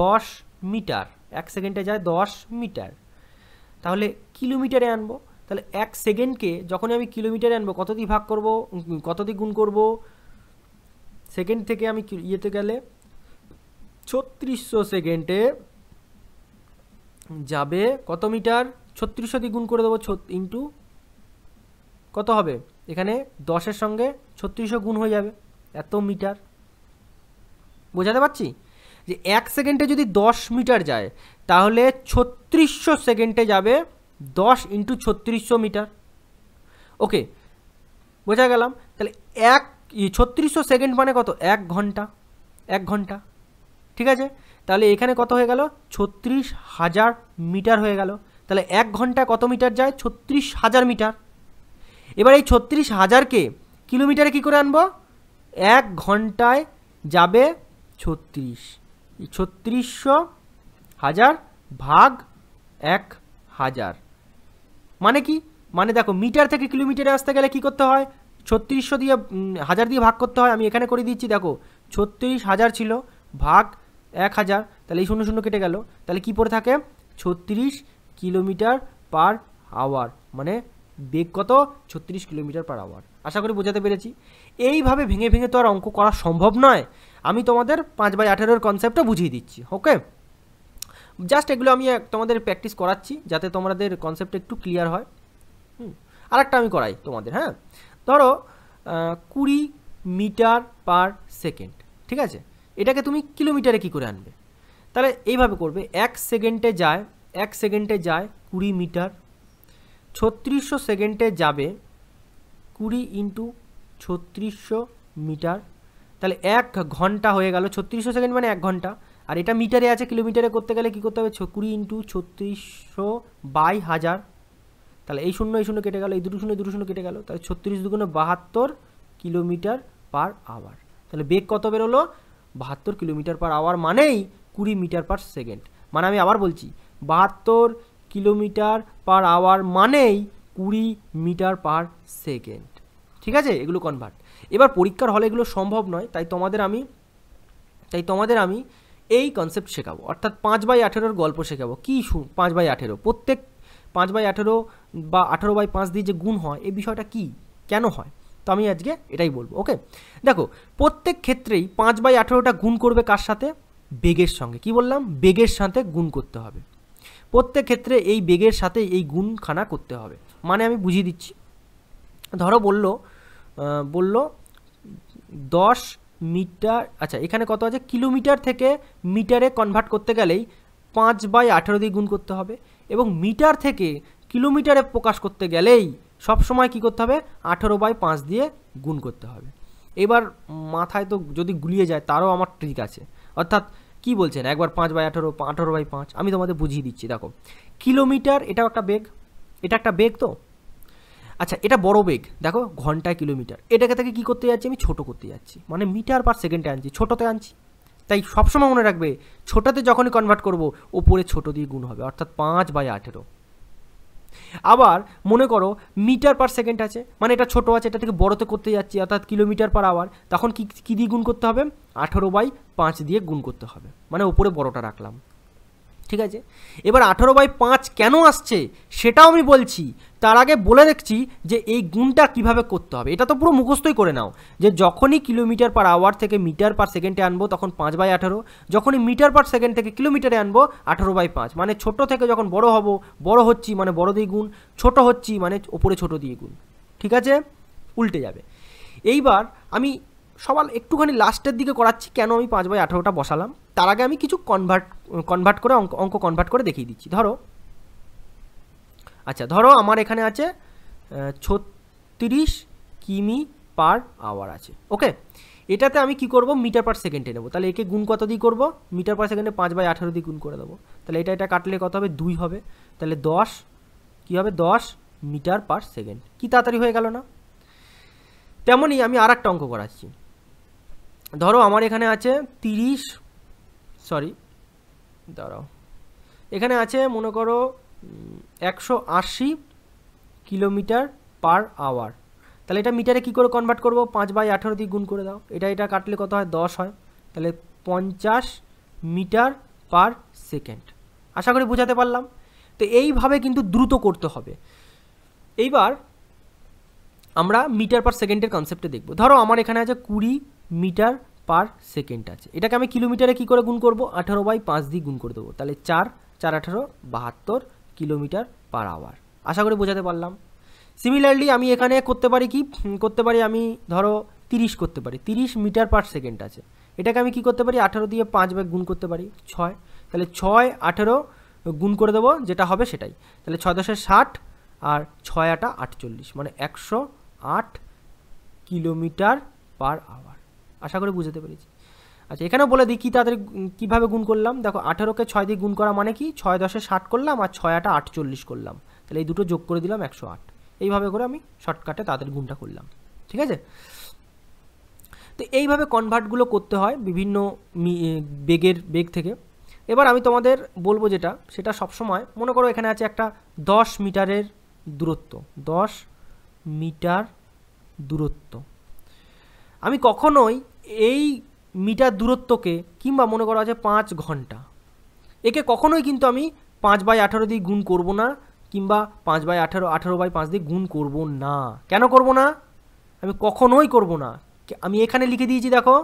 দশ মিটার এক সেকেন্ডে যায় দশ মিটার তাহলে কিলোমিটারে আনবো তাহলে এক সেকেন্ডকে যখন আমি কিলোমিটারে আনবো কত দিয়ে ভাগ করব কত দিয়ে গুণ করব সেকেন্ড থেকে আমি ইয়েতে গেলে ছত্রিশশো সেকেন্ডে যাবে কত মিটার ছত্রিশশো দিয়ে গুণ করে দেবো ইন্টু কত হবে এখানে দশের সঙ্গে ছত্রিশশো গুণ হয়ে যাবে এত মিটার বোঝাতে পারছি যে এক সেকেন্ডে যদি দশ মিটার যায় তাহলে ছত্রিশশো সেকেন্ডে যাবে দশ ইন্টু ছত্রিশশো মিটার ওকে বোঝা গেলাম তাহলে এক ছত্রিশশো সেকেন্ড মানে কত এক ঘন্টা এক ঘন্টা ঠিক আছে তাহলে এখানে কত হয়ে গেল ছত্রিশ হাজার মিটার হয়ে গেল তাহলে এক ঘন্টা কত মিটার যায় ছত্রিশ হাজার মিটার এবার এই ছত্রিশ হাজারকে কিলোমিটারে কী করে আনবো এক ঘন্টায় যাবে ছত্রিশ ছত্রিশশো হাজার ভাগ এক হাজার মানে কি মানে দেখো মিটার থেকে কিলোমিটারে আসতে গেলে কি করতে হয় ছত্রিশশো দিয়ে হাজার দিয়ে ভাগ করতে হয় আমি এখানে করে দিচ্ছি দেখো ছত্রিশ হাজার ছিল ভাগ এক হাজার তাহলে এই শূন্য শূন্য কেটে গেল তাহলে কি পড়ে থাকে ছত্রিশ কিলোমিটার পার আওয়ার মানে বেগ কত ছত্রিশ কিলোমিটার পার আওয়ার আশা করি বোঝাতে পেরেছি এইভাবে ভেঙে ভেঙে তো আর অঙ্ক করা সম্ভব নয় আমি তোমাদের পাঁচ বাই আঠেরোর কনসেপ্টটা বুঝিয়ে দিচ্ছি ওকে জাস্ট এগুলো আমি তোমাদের প্র্যাকটিস করাচ্ছি যাতে তোমাদের কনসেপ্টটা একটু ক্লিয়ার হয় হুম আর একটা আমি করাই তোমাদের হ্যাঁ ধরো কুড়ি মিটার পার সেকেন্ড ঠিক আছে এটাকে তুমি কিলোমিটারে কি করে আনবে তাহলে এইভাবে করবে এক সেকেন্ডে যায় এক সেকেন্ডে যায় কুড়ি মিটার ছত্রিশশো সেকেন্ডে যাবে কুড়ি ইন্টু ছত্রিশশো মিটার তাহলে এক ঘন্টা হয়ে গেল ছত্রিশশো সেকেন্ড মানে এক ঘন্টা আর এটা মিটারে আছে কিলোমিটারে করতে গেলে কি করতে হবে কুড়ি ইন্টু ছত্রিশশো বাই হাজার তাহলে এই শূন্য এই শূন্য কেটে গেল এই দুটো শূন্য দুটো শূন্য কেটে গেল তাহলে ছত্রিশ দুগুণে বাহাত্তর কিলোমিটার পার আওয়ার তাহলে বেগ কত বেরোলো বাহাত্তর কিলোমিটার পার আওয়ার মানেই কুড়ি মিটার পার সেকেন্ড মানে আমি আবার বলছি বাহাত্তর কিলোমিটার পার আওয়ার মানেই কুড়ি মিটার পার সেকেন্ড ঠিক আছে এগুলো কনভার্ট এবার পরীক্ষার হলে এগুলো সম্ভব নয় তাই তোমাদের আমি তাই তোমাদের আমি এই কনসেপ্ট শেখাবো অর্থাৎ পাঁচ বাই আঠেরোর গল্প শেখাবো কী পাঁচ বাই আঠেরো প্রত্যেক পাঁচ বাই আঠেরো বা আঠেরো বাই পাঁচ দিয়ে যে গুণ হয় এই বিষয়টা কি কেন হয় তো আমি আজকে এটাই বলবো ওকে দেখো প্রত্যেক ক্ষেত্রেই পাঁচ বাই আঠেরোটা গুণ করবে কার সাথে বেগের সঙ্গে কি বললাম বেগের সাথে গুণ করতে হবে প্রত্যেক ক্ষেত্রে এই বেগের সাথে এই গুণখানা করতে হবে মানে আমি বুঝিয়ে দিচ্ছি ধরো বলল বলল দশ মিটার আচ্ছা এখানে কত আছে কিলোমিটার থেকে মিটারে কনভার্ট করতে গেলেই পাঁচ বাই আঠেরো দিয়ে গুণ করতে হবে এবং মিটার থেকে কিলোমিটারে প্রকাশ করতে গেলেই সব সময় কি করতে হবে আঠেরো বাই পাঁচ দিয়ে গুণ করতে হবে এবার মাথায় তো যদি গুলিয়ে যায় তারও আমার ট্রিক আছে অর্থাৎ কি বলছেন একবার পাঁচ বাই আঠেরো আঠেরো বাই পাঁচ আমি তোমাদের বুঝিয়ে দিচ্ছি দেখো কিলোমিটার এটাও একটা বেগ এটা একটা বেগ তো আচ্ছা এটা বড় বেগ দেখো ঘন্টায় কিলোমিটার এটাকে তাকে কী করতে যাচ্ছি আমি ছোট করতে যাচ্ছি মানে মিটার পার সেকেন্ডে আনছি ছোটোতে আনছি তাই সবসময় মনে রাখবে ছোটাতে যখনই কনভার্ট করব ওপরে ছোট দিয়ে গুণ হবে অর্থাৎ পাঁচ বাই আঠেরো আবার মনে করো মিটার পার সেকেন্ড আছে মানে এটা ছোট আছে এটা থেকে বড়তে করতে যাচ্ছি অর্থাৎ কিলোমিটার পার আওয়ার তখন কী কী দিয়ে গুণ করতে হবে আঠেরো বাই পাঁচ দিয়ে গুণ করতে হবে মানে ওপরে বড়টা রাখলাম ঠিক আছে এবার আঠারো বাই পাঁচ কেন আসছে সেটাও আমি বলছি তার আগে বলে দেখছি যে এই গুণটা কিভাবে করতে হবে এটা তো পুরো মুখস্থই করে নাও যে যখনই কিলোমিটার পার আওয়ার থেকে মিটার পার সেকেন্ডে আনবো তখন পাঁচ বাই আঠারো যখনই মিটার পার সেকেন্ড থেকে কিলোমিটারে আনবো আঠারো বাই পাঁচ মানে ছোট থেকে যখন বড় হব বড় হচ্ছি মানে বড় দিয়ে গুণ ছোট হচ্ছি মানে ওপরে ছোট দিয়ে গুণ ঠিক আছে উল্টে যাবে এইবার আমি সবার একটুখানি লাস্টের দিকে করাচ্ছি কেন আমি পাঁচ বাই আঠারোটা বসালাম তার আগে আমি কিছু কনভার্ট কনভার্ট করে অঙ্ক অঙ্ক কনভার্ট করে দেখিয়ে দিচ্ছি ধরো আচ্ছা ধরো আমার এখানে আছে ছত্রিশ কিমি পার আওয়ার আছে ওকে এটাতে আমি কি করব মিটার পার সেকেন্ডে নেবো তাহলে একে গুণ কত দিয়ে করবো মিটার পার সেকেন্ডে পাঁচ বাই আঠারো দিয়ে গুণ করে দেবো তাহলে এটা এটা কাটলে কত হবে দুই হবে তাহলে দশ কী হবে দশ মিটার পার সেকেন্ড কি তাড়াতাড়ি হয়ে গেল না তেমনই আমি আর একটা অঙ্ক করাচ্ছি ধরো আমার এখানে আছে তিরিশ সরি দাঁড়াও এখানে আছে মনে করো একশো আশি কিলোমিটার পার আওয়ার তাহলে এটা মিটারে কি করে কনভার্ট করবো পাঁচ বাই আঠেরো দিয়ে গুণ করে দাও এটা এটা কাটলে কত হয় দশ হয় তাহলে পঞ্চাশ মিটার পার সেকেন্ড আশা করি বোঝাতে পারলাম তো এইভাবে কিন্তু দ্রুত করতে হবে এইবার আমরা মিটার পার সেকেন্ডের কনসেপ্টে দেখব ধরো আমার এখানে আছে কুড়ি মিটার পার সেকেন্ড আছে এটাকে আমি কিলোমিটারে কি করে গুণ করব আঠারো বাই পাঁচ দিয়ে গুণ করে দেবো তাহলে চার চার আঠারো বাহাত্তর কিলোমিটার পার আওয়ার আশা করি বোঝাতে পারলাম সিমিলারলি আমি এখানে করতে পারি কি করতে পারি আমি ধরো তিরিশ করতে পারি তিরিশ মিটার পার সেকেন্ড আছে এটাকে আমি কি করতে পারি আঠারো দিয়ে পাঁচ ব্যাগ গুণ করতে পারি ছয় তাহলে ছয় আঠেরো গুণ করে দেবো যেটা হবে সেটাই তাহলে ছয় দশে ষাট আর ছয় আটা আটচল্লিশ মানে একশো আট কিলোমিটার পার আওয়ার আশা করি বুঝতে পেরেছি আচ্ছা এখানেও বলে দিই কী তাদের কীভাবে গুণ করলাম দেখো আঠেরোকে ছয় দিয়ে গুণ করা মানে কি ছয় দশে ষাট করলাম আর ছয় আটা আটচল্লিশ করলাম তাহলে এই দুটো যোগ করে দিলাম একশো আট এইভাবে করে আমি শর্টকাটে তাদের গুণটা করলাম ঠিক আছে তো এইভাবে কনভার্টগুলো করতে হয় বিভিন্ন বেগের বেগ থেকে এবার আমি তোমাদের বলবো যেটা সেটা সবসময় মনে করো এখানে আছে একটা দশ মিটারের দূরত্ব দশ মিটার দূরত্ব আমি কখনোই এই মিটার দূরত্বকে কিংবা মনে করা আছে পাঁচ ঘন্টা একে কখনোই কিন্তু আমি পাঁচ বাই আঠারো দিয়ে গুণ করব না কিংবা পাঁচ বাই আঠারো আঠারো বাই পাঁচ দিয়ে গুণ করব না কেন করব না আমি কখনোই করব না আমি এখানে লিখে দিয়েছি দেখো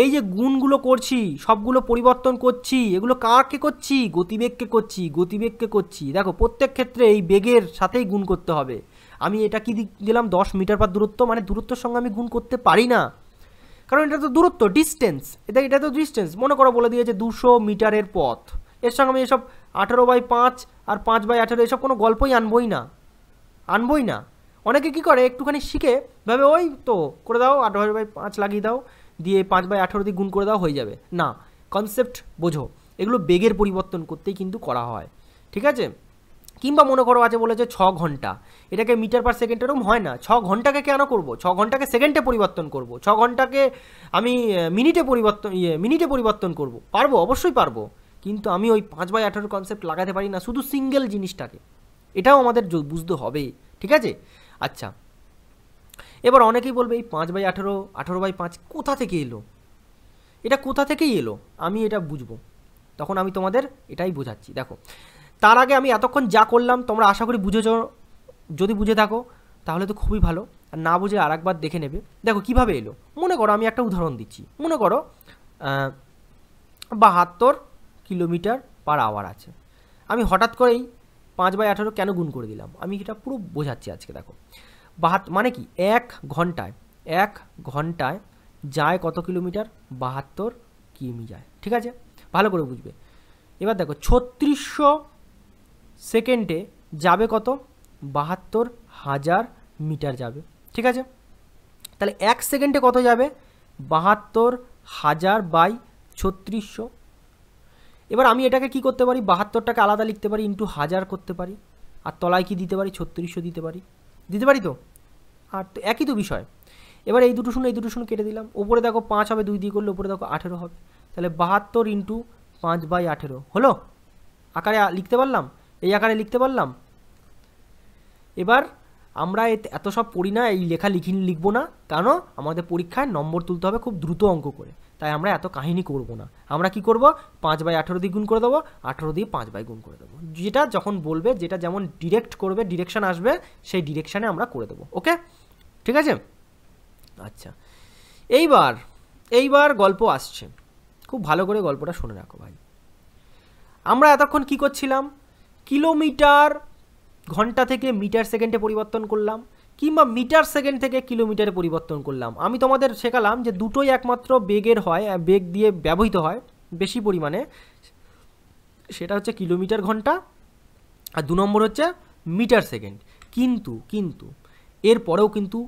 এই যে গুণগুলো করছি সবগুলো পরিবর্তন করছি এগুলো কাকে করছি গতিবেগকে করছি গতিবেগকে করছি দেখো প্রত্যেক ক্ষেত্রে এই বেগের সাথেই গুণ করতে হবে আমি এটা কি দিলাম দশ মিটার পর দূরত্ব মানে দূরত্বর সঙ্গে আমি গুণ করতে পারি না কারণ এটা তো দূরত্ব ডিস্টেন্স এটা এটা তো ডিস্টেন্স মনে করো বলে দিয়েছে দুশো মিটারের পথ এর সঙ্গে আমি এসব আঠেরো বাই পাঁচ আর পাঁচ বাই আঠেরো এসব কোনো গল্পই আনবই না আনবই না অনেকে কি করে একটুখানি শিখে ভাবে ওই তো করে দাও আঠারো বাই পাঁচ লাগিয়ে দাও দিয়ে পাঁচ বাই আঠেরো দিয়ে গুণ করে দাও হয়ে যাবে না কনসেপ্ট বোঝো এগুলো বেগের পরিবর্তন করতেই কিন্তু করা হয় ঠিক আছে কিংবা মনে করো আছে বলেছে ছ ঘন্টা এটাকে মিটার পার সেকেন্ড এরকম হয় না ছ ঘন্টাকে কেন করব ছ ঘন্টাকে সেকেন্ডে পরিবর্তন করব ছ ঘন্টাকে আমি মিনিটে পরিবর্তন ইয়ে মিনিটে পরিবর্তন করব পারবো অবশ্যই পারবো কিন্তু আমি ওই পাঁচ বাই আঠেরো কনসেপ্ট লাগাতে পারি না শুধু সিঙ্গেল জিনিসটাকে এটাও আমাদের বুঝতে হবে ঠিক আছে আচ্ছা এবার অনেকেই বলবে এই পাঁচ বাই আঠেরো আঠেরো বাই পাঁচ কোথা থেকে এলো এটা কোথা থেকেই এলো আমি এটা বুঝবো তখন আমি তোমাদের এটাই বোঝাচ্ছি দেখো তার আগে আমি এতক্ষণ যা করলাম তোমরা আশা করি বুঝেছ যদি বুঝে থাকো তাহলে তো খুবই ভালো আর না বুঝে আর একবার দেখে নেবে দেখো কিভাবে এলো মনে করো আমি একটা উদাহরণ দিচ্ছি মনে করো বাহাত্তর কিলোমিটার পার আওয়ার আছে আমি হঠাৎ করেই পাঁচ বাই আঠারো কেন গুণ করে দিলাম আমি এটা পুরো বোঝাচ্ছি আজকে দেখো বাহাত মানে কি এক ঘন্টায় এক ঘন্টায় যায় কত কিলোমিটার বাহাত্তর কিমি যায় ঠিক আছে ভালো করে বুঝবে এবার দেখো ছত্রিশশো সেকেন্ডে যাবে কত বাহাত্তর হাজার মিটার যাবে ঠিক আছে তাহলে এক সেকেন্ডে কত যাবে বাহাত্তর হাজার বাই ছত্রিশশো এবার আমি এটাকে কি করতে পারি বাহাত্তরটাকে আলাদা লিখতে পারি ইন্টু হাজার করতে পারি আর তলায় কি দিতে পারি ছত্রিশশো দিতে পারি দিতে পারি তো আর তো একই তো বিষয় এবার এই দুটো শূন্য এই দুটো শূন্য কেটে দিলাম ওপরে দেখো পাঁচ হবে দুই দিয়ে করলে ওপরে দেখো আঠেরো হবে তাহলে বাহাত্তর ইন্টু পাঁচ বাই আঠেরো হলো আকারে লিখতে পারলাম এই আকারে লিখতে পারলাম এবার আমরা এত সব পড়ি না এই লেখা লিখি লিখবো না কেন আমাদের পরীক্ষায় নম্বর তুলতে হবে খুব দ্রুত অঙ্ক করে তাই আমরা এত কাহিনী করব না আমরা কি করব পাঁচ বাই আঠেরো দিয়ে গুণ করে দেবো আঠেরো দিয়ে পাঁচ বাই গুণ করে দেবো যেটা যখন বলবে যেটা যেমন ডিরেক্ট করবে ডিরেকশান আসবে সেই ডিরেকশানে আমরা করে দেবো ওকে ঠিক আছে আচ্ছা এইবার এইবার গল্প আসছে খুব ভালো করে গল্পটা শুনে রাখো ভাই আমরা এতক্ষণ কি করছিলাম কিলোমিটার ঘন্টা থেকে মিটার সেকেন্ডে পরিবর্তন করলাম কিংবা মিটার সেকেন্ড থেকে কিলোমিটারে পরিবর্তন করলাম আমি তোমাদের শেখালাম যে দুটোই একমাত্র বেগের হয় বেগ দিয়ে ব্যবহৃত হয় বেশি পরিমাণে সেটা হচ্ছে কিলোমিটার ঘন্টা আর দু নম্বর হচ্ছে মিটার সেকেন্ড কিন্তু কিন্তু এর পরেও কিন্তু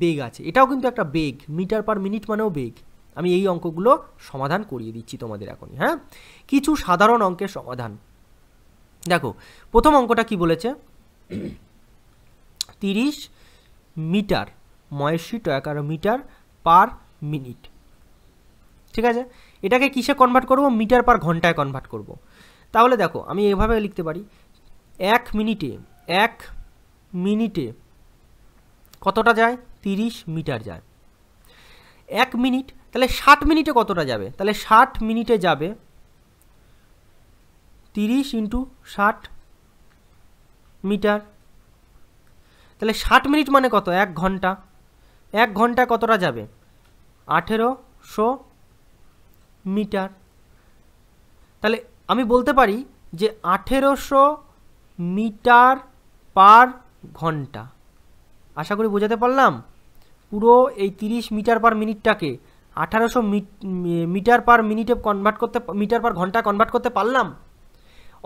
বেগ আছে এটাও কিন্তু একটা বেগ মিটার পার মিনিট মানেও বেগ আমি এই অঙ্কগুলো সমাধান করিয়ে দিচ্ছি তোমাদের এখনই হ্যাঁ কিছু সাধারণ অঙ্কের সমাধান দেখো প্রথম অঙ্কটা কি বলেছে তিরিশ মিটার ময়সিট এগারো মিটার পার মিনিট ঠিক আছে এটাকে কিসে কনভার্ট করব মিটার পার ঘন্টায় কনভার্ট করব। তাহলে দেখো আমি এভাবে লিখতে পারি এক মিনিটে এক মিনিটে কতটা যায় তিরিশ মিটার যায় এক মিনিট তাহলে ষাট মিনিটে কতটা যাবে তাহলে ষাট মিনিটে যাবে তিরিশ ইন্টু ষাট মিটার তাহলে ষাট মিনিট মানে কত এক ঘন্টা এক ঘন্টা কতটা যাবে আঠেরোশো মিটার তাহলে আমি বলতে পারি যে আঠেরোশো মিটার পার ঘন্টা আশা করি বোঝাতে পারলাম পুরো এই তিরিশ মিটার পার মিনিটটাকে আঠারোশো মিটার পার মিনিটে কনভার্ট করতে মিটার পার ঘন্টা কনভার্ট করতে পারলাম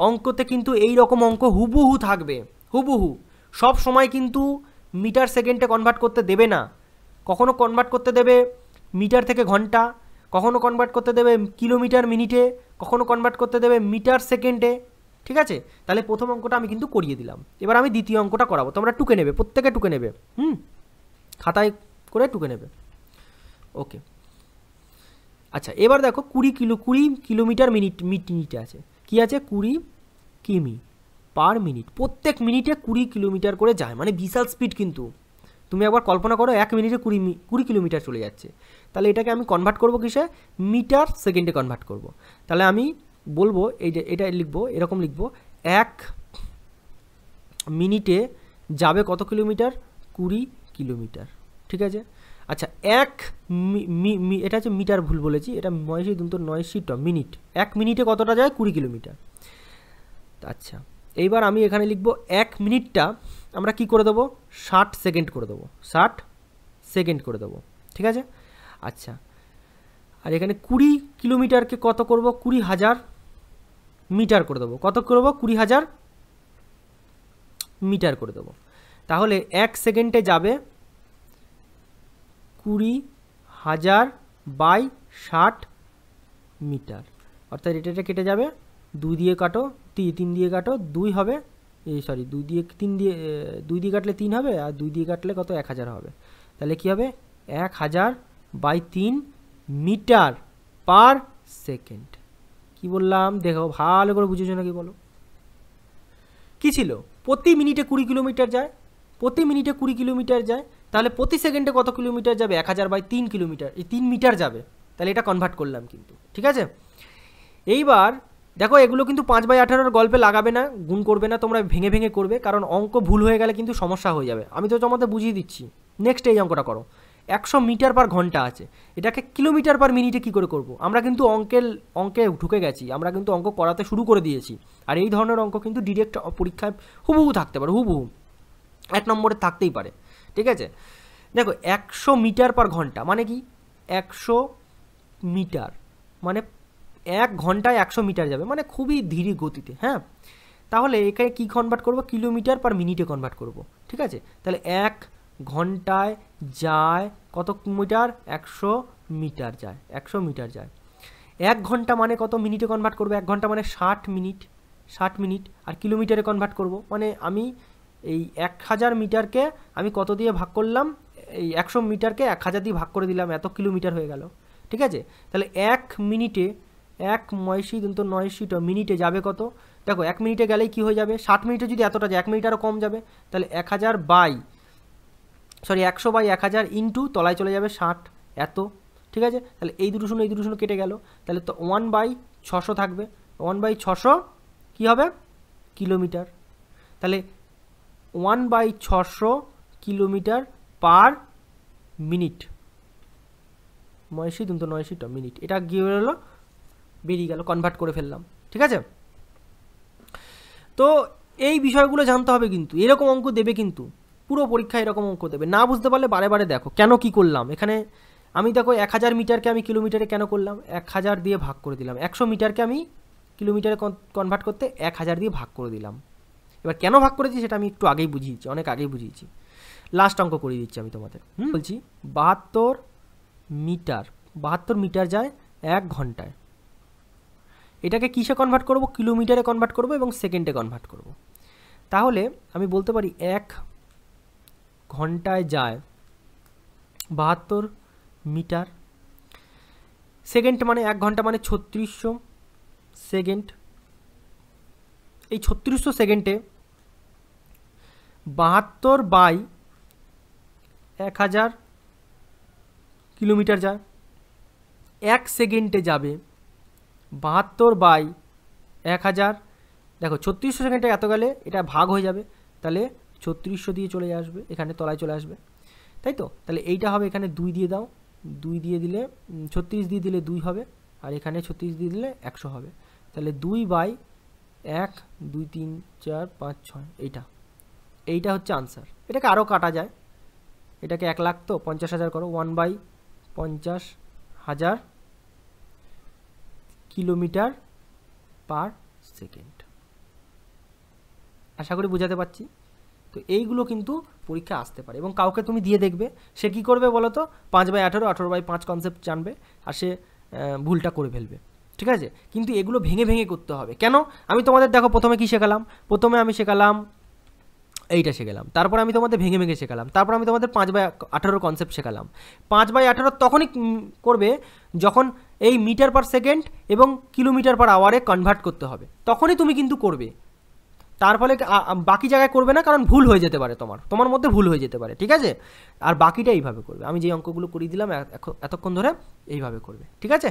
অঙ্কতে কিন্তু এই রকম অঙ্ক হুবুহু থাকবে হুবুহু সব সময় কিন্তু মিটার সেকেন্ডে কনভার্ট করতে দেবে না কখনো কনভার্ট করতে দেবে মিটার থেকে ঘন্টা কখনো কনভার্ট করতে দেবে কিলোমিটার মিনিটে কখনো কনভার্ট করতে দেবে মিটার সেকেন্ডে ঠিক আছে তাহলে প্রথম অঙ্কটা আমি কিন্তু করিয়ে দিলাম এবার আমি দ্বিতীয় অঙ্কটা করাবো তোমরা টুকে নেবে প্রত্যেকে টুকে নেবে হুম খাতায় করে টুকে নেবে ওকে আচ্ছা এবার দেখো কুড়ি কিলো কুড়ি কিলোমিটার মিনিট মিনিটে আছে কি আছে কুড়ি কিমি পার মিনিট প্রত্যেক মিনিটে কুড়ি কিলোমিটার করে যায় মানে বিশাল স্পিড কিন্তু তুমি একবার কল্পনা করো এক মিনিটে কুড়ি কুড়ি কিলোমিটার চলে যাচ্ছে তাহলে এটাকে আমি কনভার্ট করব কিসে মিটার সেকেন্ডে কনভার্ট করব। তাহলে আমি বলবো এই যে এটা লিখবো এরকম লিখবো এক মিনিটে যাবে কত কিলোমিটার কুড়ি কিলোমিটার ঠিক আছে আচ্ছা এক এটা হচ্ছে মিটার ভুল বলেছি এটা নয়শি দুন্ত নয়শি মিনিট এক মিনিটে কতটা যায় কুড়ি কিলোমিটার আচ্ছা এইবার আমি এখানে লিখব এক মিনিটটা আমরা কি করে দেবো ষাট সেকেন্ড করে দেবো ষাট সেকেন্ড করে দেবো ঠিক আছে আচ্ছা আর এখানে কুড়ি কিলোমিটারকে কত করব কুড়ি হাজার মিটার করে দেবো কত করব কুড়ি হাজার মিটার করে দেবো তাহলে এক সেকেন্ডে যাবে কুড়ি হাজার বাই ষাট মিটার অর্থাৎ এটা কেটে যাবে দুই দিয়ে কাটো তিন দিয়ে কাটো দুই হবে এই সরি দুই দিয়ে তিন দিয়ে দুই দিয়ে কাটলে তিন হবে আর দুই দিয়ে কাটলে কত এক হাজার হবে তাহলে কি হবে এক হাজার বাই তিন মিটার পার সেকেন্ড কি বললাম দেখো ভালো করে বুঝেছো নাকি বলো কি ছিল প্রতি মিনিটে কুড়ি কিলোমিটার যায় প্রতি মিনিটে কুড়ি কিলোমিটার যায় তাহলে প্রতি সেকেন্ডে কত কিলোমিটার যাবে এক হাজার বাই তিন কিলোমিটার এই তিন মিটার যাবে তাহলে এটা কনভার্ট করলাম কিন্তু ঠিক আছে এইবার দেখো এগুলো কিন্তু পাঁচ বাই আঠারোর গল্পে লাগাবে না গুণ করবে না তোমরা ভেঙে ভেঙে করবে কারণ অঙ্ক ভুল হয়ে গেলে কিন্তু সমস্যা হয়ে যাবে আমি তো তোমাদের বুঝিয়ে দিচ্ছি নেক্সট এই অঙ্কটা করো একশো মিটার পার ঘন্টা আছে এটাকে কিলোমিটার পার মিনিটে কি করে করব। আমরা কিন্তু অঙ্কের অঙ্কে ঢুকে গেছি আমরা কিন্তু অঙ্ক করাতে শুরু করে দিয়েছি আর এই ধরনের অঙ্ক কিন্তু ডিরেক্ট পরীক্ষায় হুবহু থাকতে পারে হুবহু এক নম্বরে থাকতেই পারে ঠিক আছে দেখো একশো মিটার পার ঘন্টা মানে কি একশো মিটার মানে এক ঘন্টায় একশো মিটার যাবে মানে খুবই ধীরে গতিতে হ্যাঁ তাহলে এখানে কি কনভার্ট করব কিলোমিটার পার মিনিটে কনভার্ট করব ঠিক আছে তাহলে এক ঘন্টায় যায় কত মিটার একশো মিটার যায় একশো মিটার যায় এক ঘন্টা মানে কত মিনিটে কনভার্ট করবো এক ঘন্টা মানে ষাট মিনিট ষাট মিনিট আর কিলোমিটারে কনভার্ট করব মানে আমি এই এক হাজার মিটারকে আমি কত দিয়ে ভাগ করলাম এই একশো মিটারকে এক হাজার দিয়ে ভাগ করে দিলাম এত কিলোমিটার হয়ে গেল ঠিক আছে তাহলে এক মিনিটে এক ময়সি কিন্তু নয়শিটা মিনিটে যাবে কত দেখো এক মিনিটে গেলেই কি হয়ে যাবে ষাট মিনিটে যদি এতটা যায় এক মিনিট আরও কম যাবে তাহলে এক হাজার বাই সরি একশো বাই এক হাজার ইন্টু তলায় চলে যাবে ষাট এত ঠিক আছে তাহলে এই দুটো শূন্য এই দুটো শূন্য কেটে গেল তাহলে তো ওয়ান বাই ছশো থাকবে ওয়ান বাই ছশো কী হবে কিলোমিটার তাহলে ওয়ান বাই ছশো কিলোমিটার পার মিনিট নয়শি দুটো নয়শিটা মিনিট এটা গিয়ে হলো বেরিয়ে গেল কনভার্ট করে ফেললাম ঠিক আছে তো এই বিষয়গুলো জানতে হবে কিন্তু এরকম অঙ্ক দেবে কিন্তু পুরো পরীক্ষা এরকম অঙ্ক দেবে না বুঝতে পারলে বারে বারে দেখো কেন কি করলাম এখানে আমি দেখো এক হাজার মিটারকে আমি কিলোমিটারে কেন করলাম এক হাজার দিয়ে ভাগ করে দিলাম একশো মিটারকে আমি কিলোমিটারে কনভার্ট করতে এক হাজার দিয়ে ভাগ করে দিলাম এবার কেন ভাগ করেছি সেটা আমি একটু আগেই বুঝিয়েছি অনেক আগেই বুঝিয়েছি লাস্ট অঙ্ক করিয়ে দিচ্ছি আমি তোমাদের বলছি বাহাত্তর মিটার বাহাত্তর মিটার যায় এক ঘন্টায় এটাকে কিসে কনভার্ট করব কিলোমিটারে কনভার্ট করব এবং সেকেন্ডে কনভার্ট করব। তাহলে আমি বলতে পারি এক ঘন্টায় যায় বাহাত্তর মিটার সেকেন্ড মানে এক ঘন্টা মানে ছত্রিশশো সেকেন্ড এই ছত্রিশশো সেকেন্ডে বাহাত্তর বাই এক হাজার কিলোমিটার যায় এক সেকেন্ডে যাবে বাহাত্তর বাই এক হাজার দেখো ছত্রিশশো সেকেন্ডে এত গেলে এটা ভাগ হয়ে যাবে তাহলে ছত্রিশশো দিয়ে চলে আসবে এখানে তলায় চলে আসবে তাই তো তাহলে এইটা হবে এখানে দুই দিয়ে দাও দুই দিয়ে দিলে ছত্রিশ দিয়ে দিলে দুই হবে আর এখানে ছত্রিশ দিয়ে দিলে একশো হবে তাহলে দুই বাই এক দুই তিন চার পাঁচ ছয় এইটা এইটা হচ্ছে আনসার এটাকে আরও কাটা যায় এটাকে এক লাখ তো পঞ্চাশ হাজার করো ওয়ান বাই পঞ্চাশ হাজার কিলোমিটার পার সেকেন্ড আশা করি বোঝাতে পারছি তো এইগুলো কিন্তু পরীক্ষা আসতে পারে এবং কাউকে তুমি দিয়ে দেখবে সে কি করবে বলো তো পাঁচ বাই আঠেরো আঠেরো বাই পাঁচ কনসেপ্ট জানবে আর সে ভুলটা করে ফেলবে ঠিক আছে কিন্তু এগুলো ভেঙে ভেঙে করতে হবে কেন আমি তোমাদের দেখো প্রথমে কী শেখালাম প্রথমে আমি শেখালাম এইটা শেখালাম তারপর আমি তোমাদের ভেঙে ভেঙে শেখালাম তারপর আমি তোমাদের পাঁচ বাই আঠারোর কনসেপ্ট শেখালাম পাঁচ বাই আঠারো তখনই করবে যখন এই মিটার পার সেকেন্ড এবং কিলোমিটার পার আওয়ারে কনভার্ট করতে হবে তখনই তুমি কিন্তু করবে তার ফলে বাকি জায়গায় করবে না কারণ ভুল হয়ে যেতে পারে তোমার তোমার মধ্যে ভুল হয়ে যেতে পারে ঠিক আছে আর বাকিটা এইভাবে করবে আমি যে অঙ্কগুলো করিয়ে দিলাম এতক্ষণ ধরে এইভাবে করবে ঠিক আছে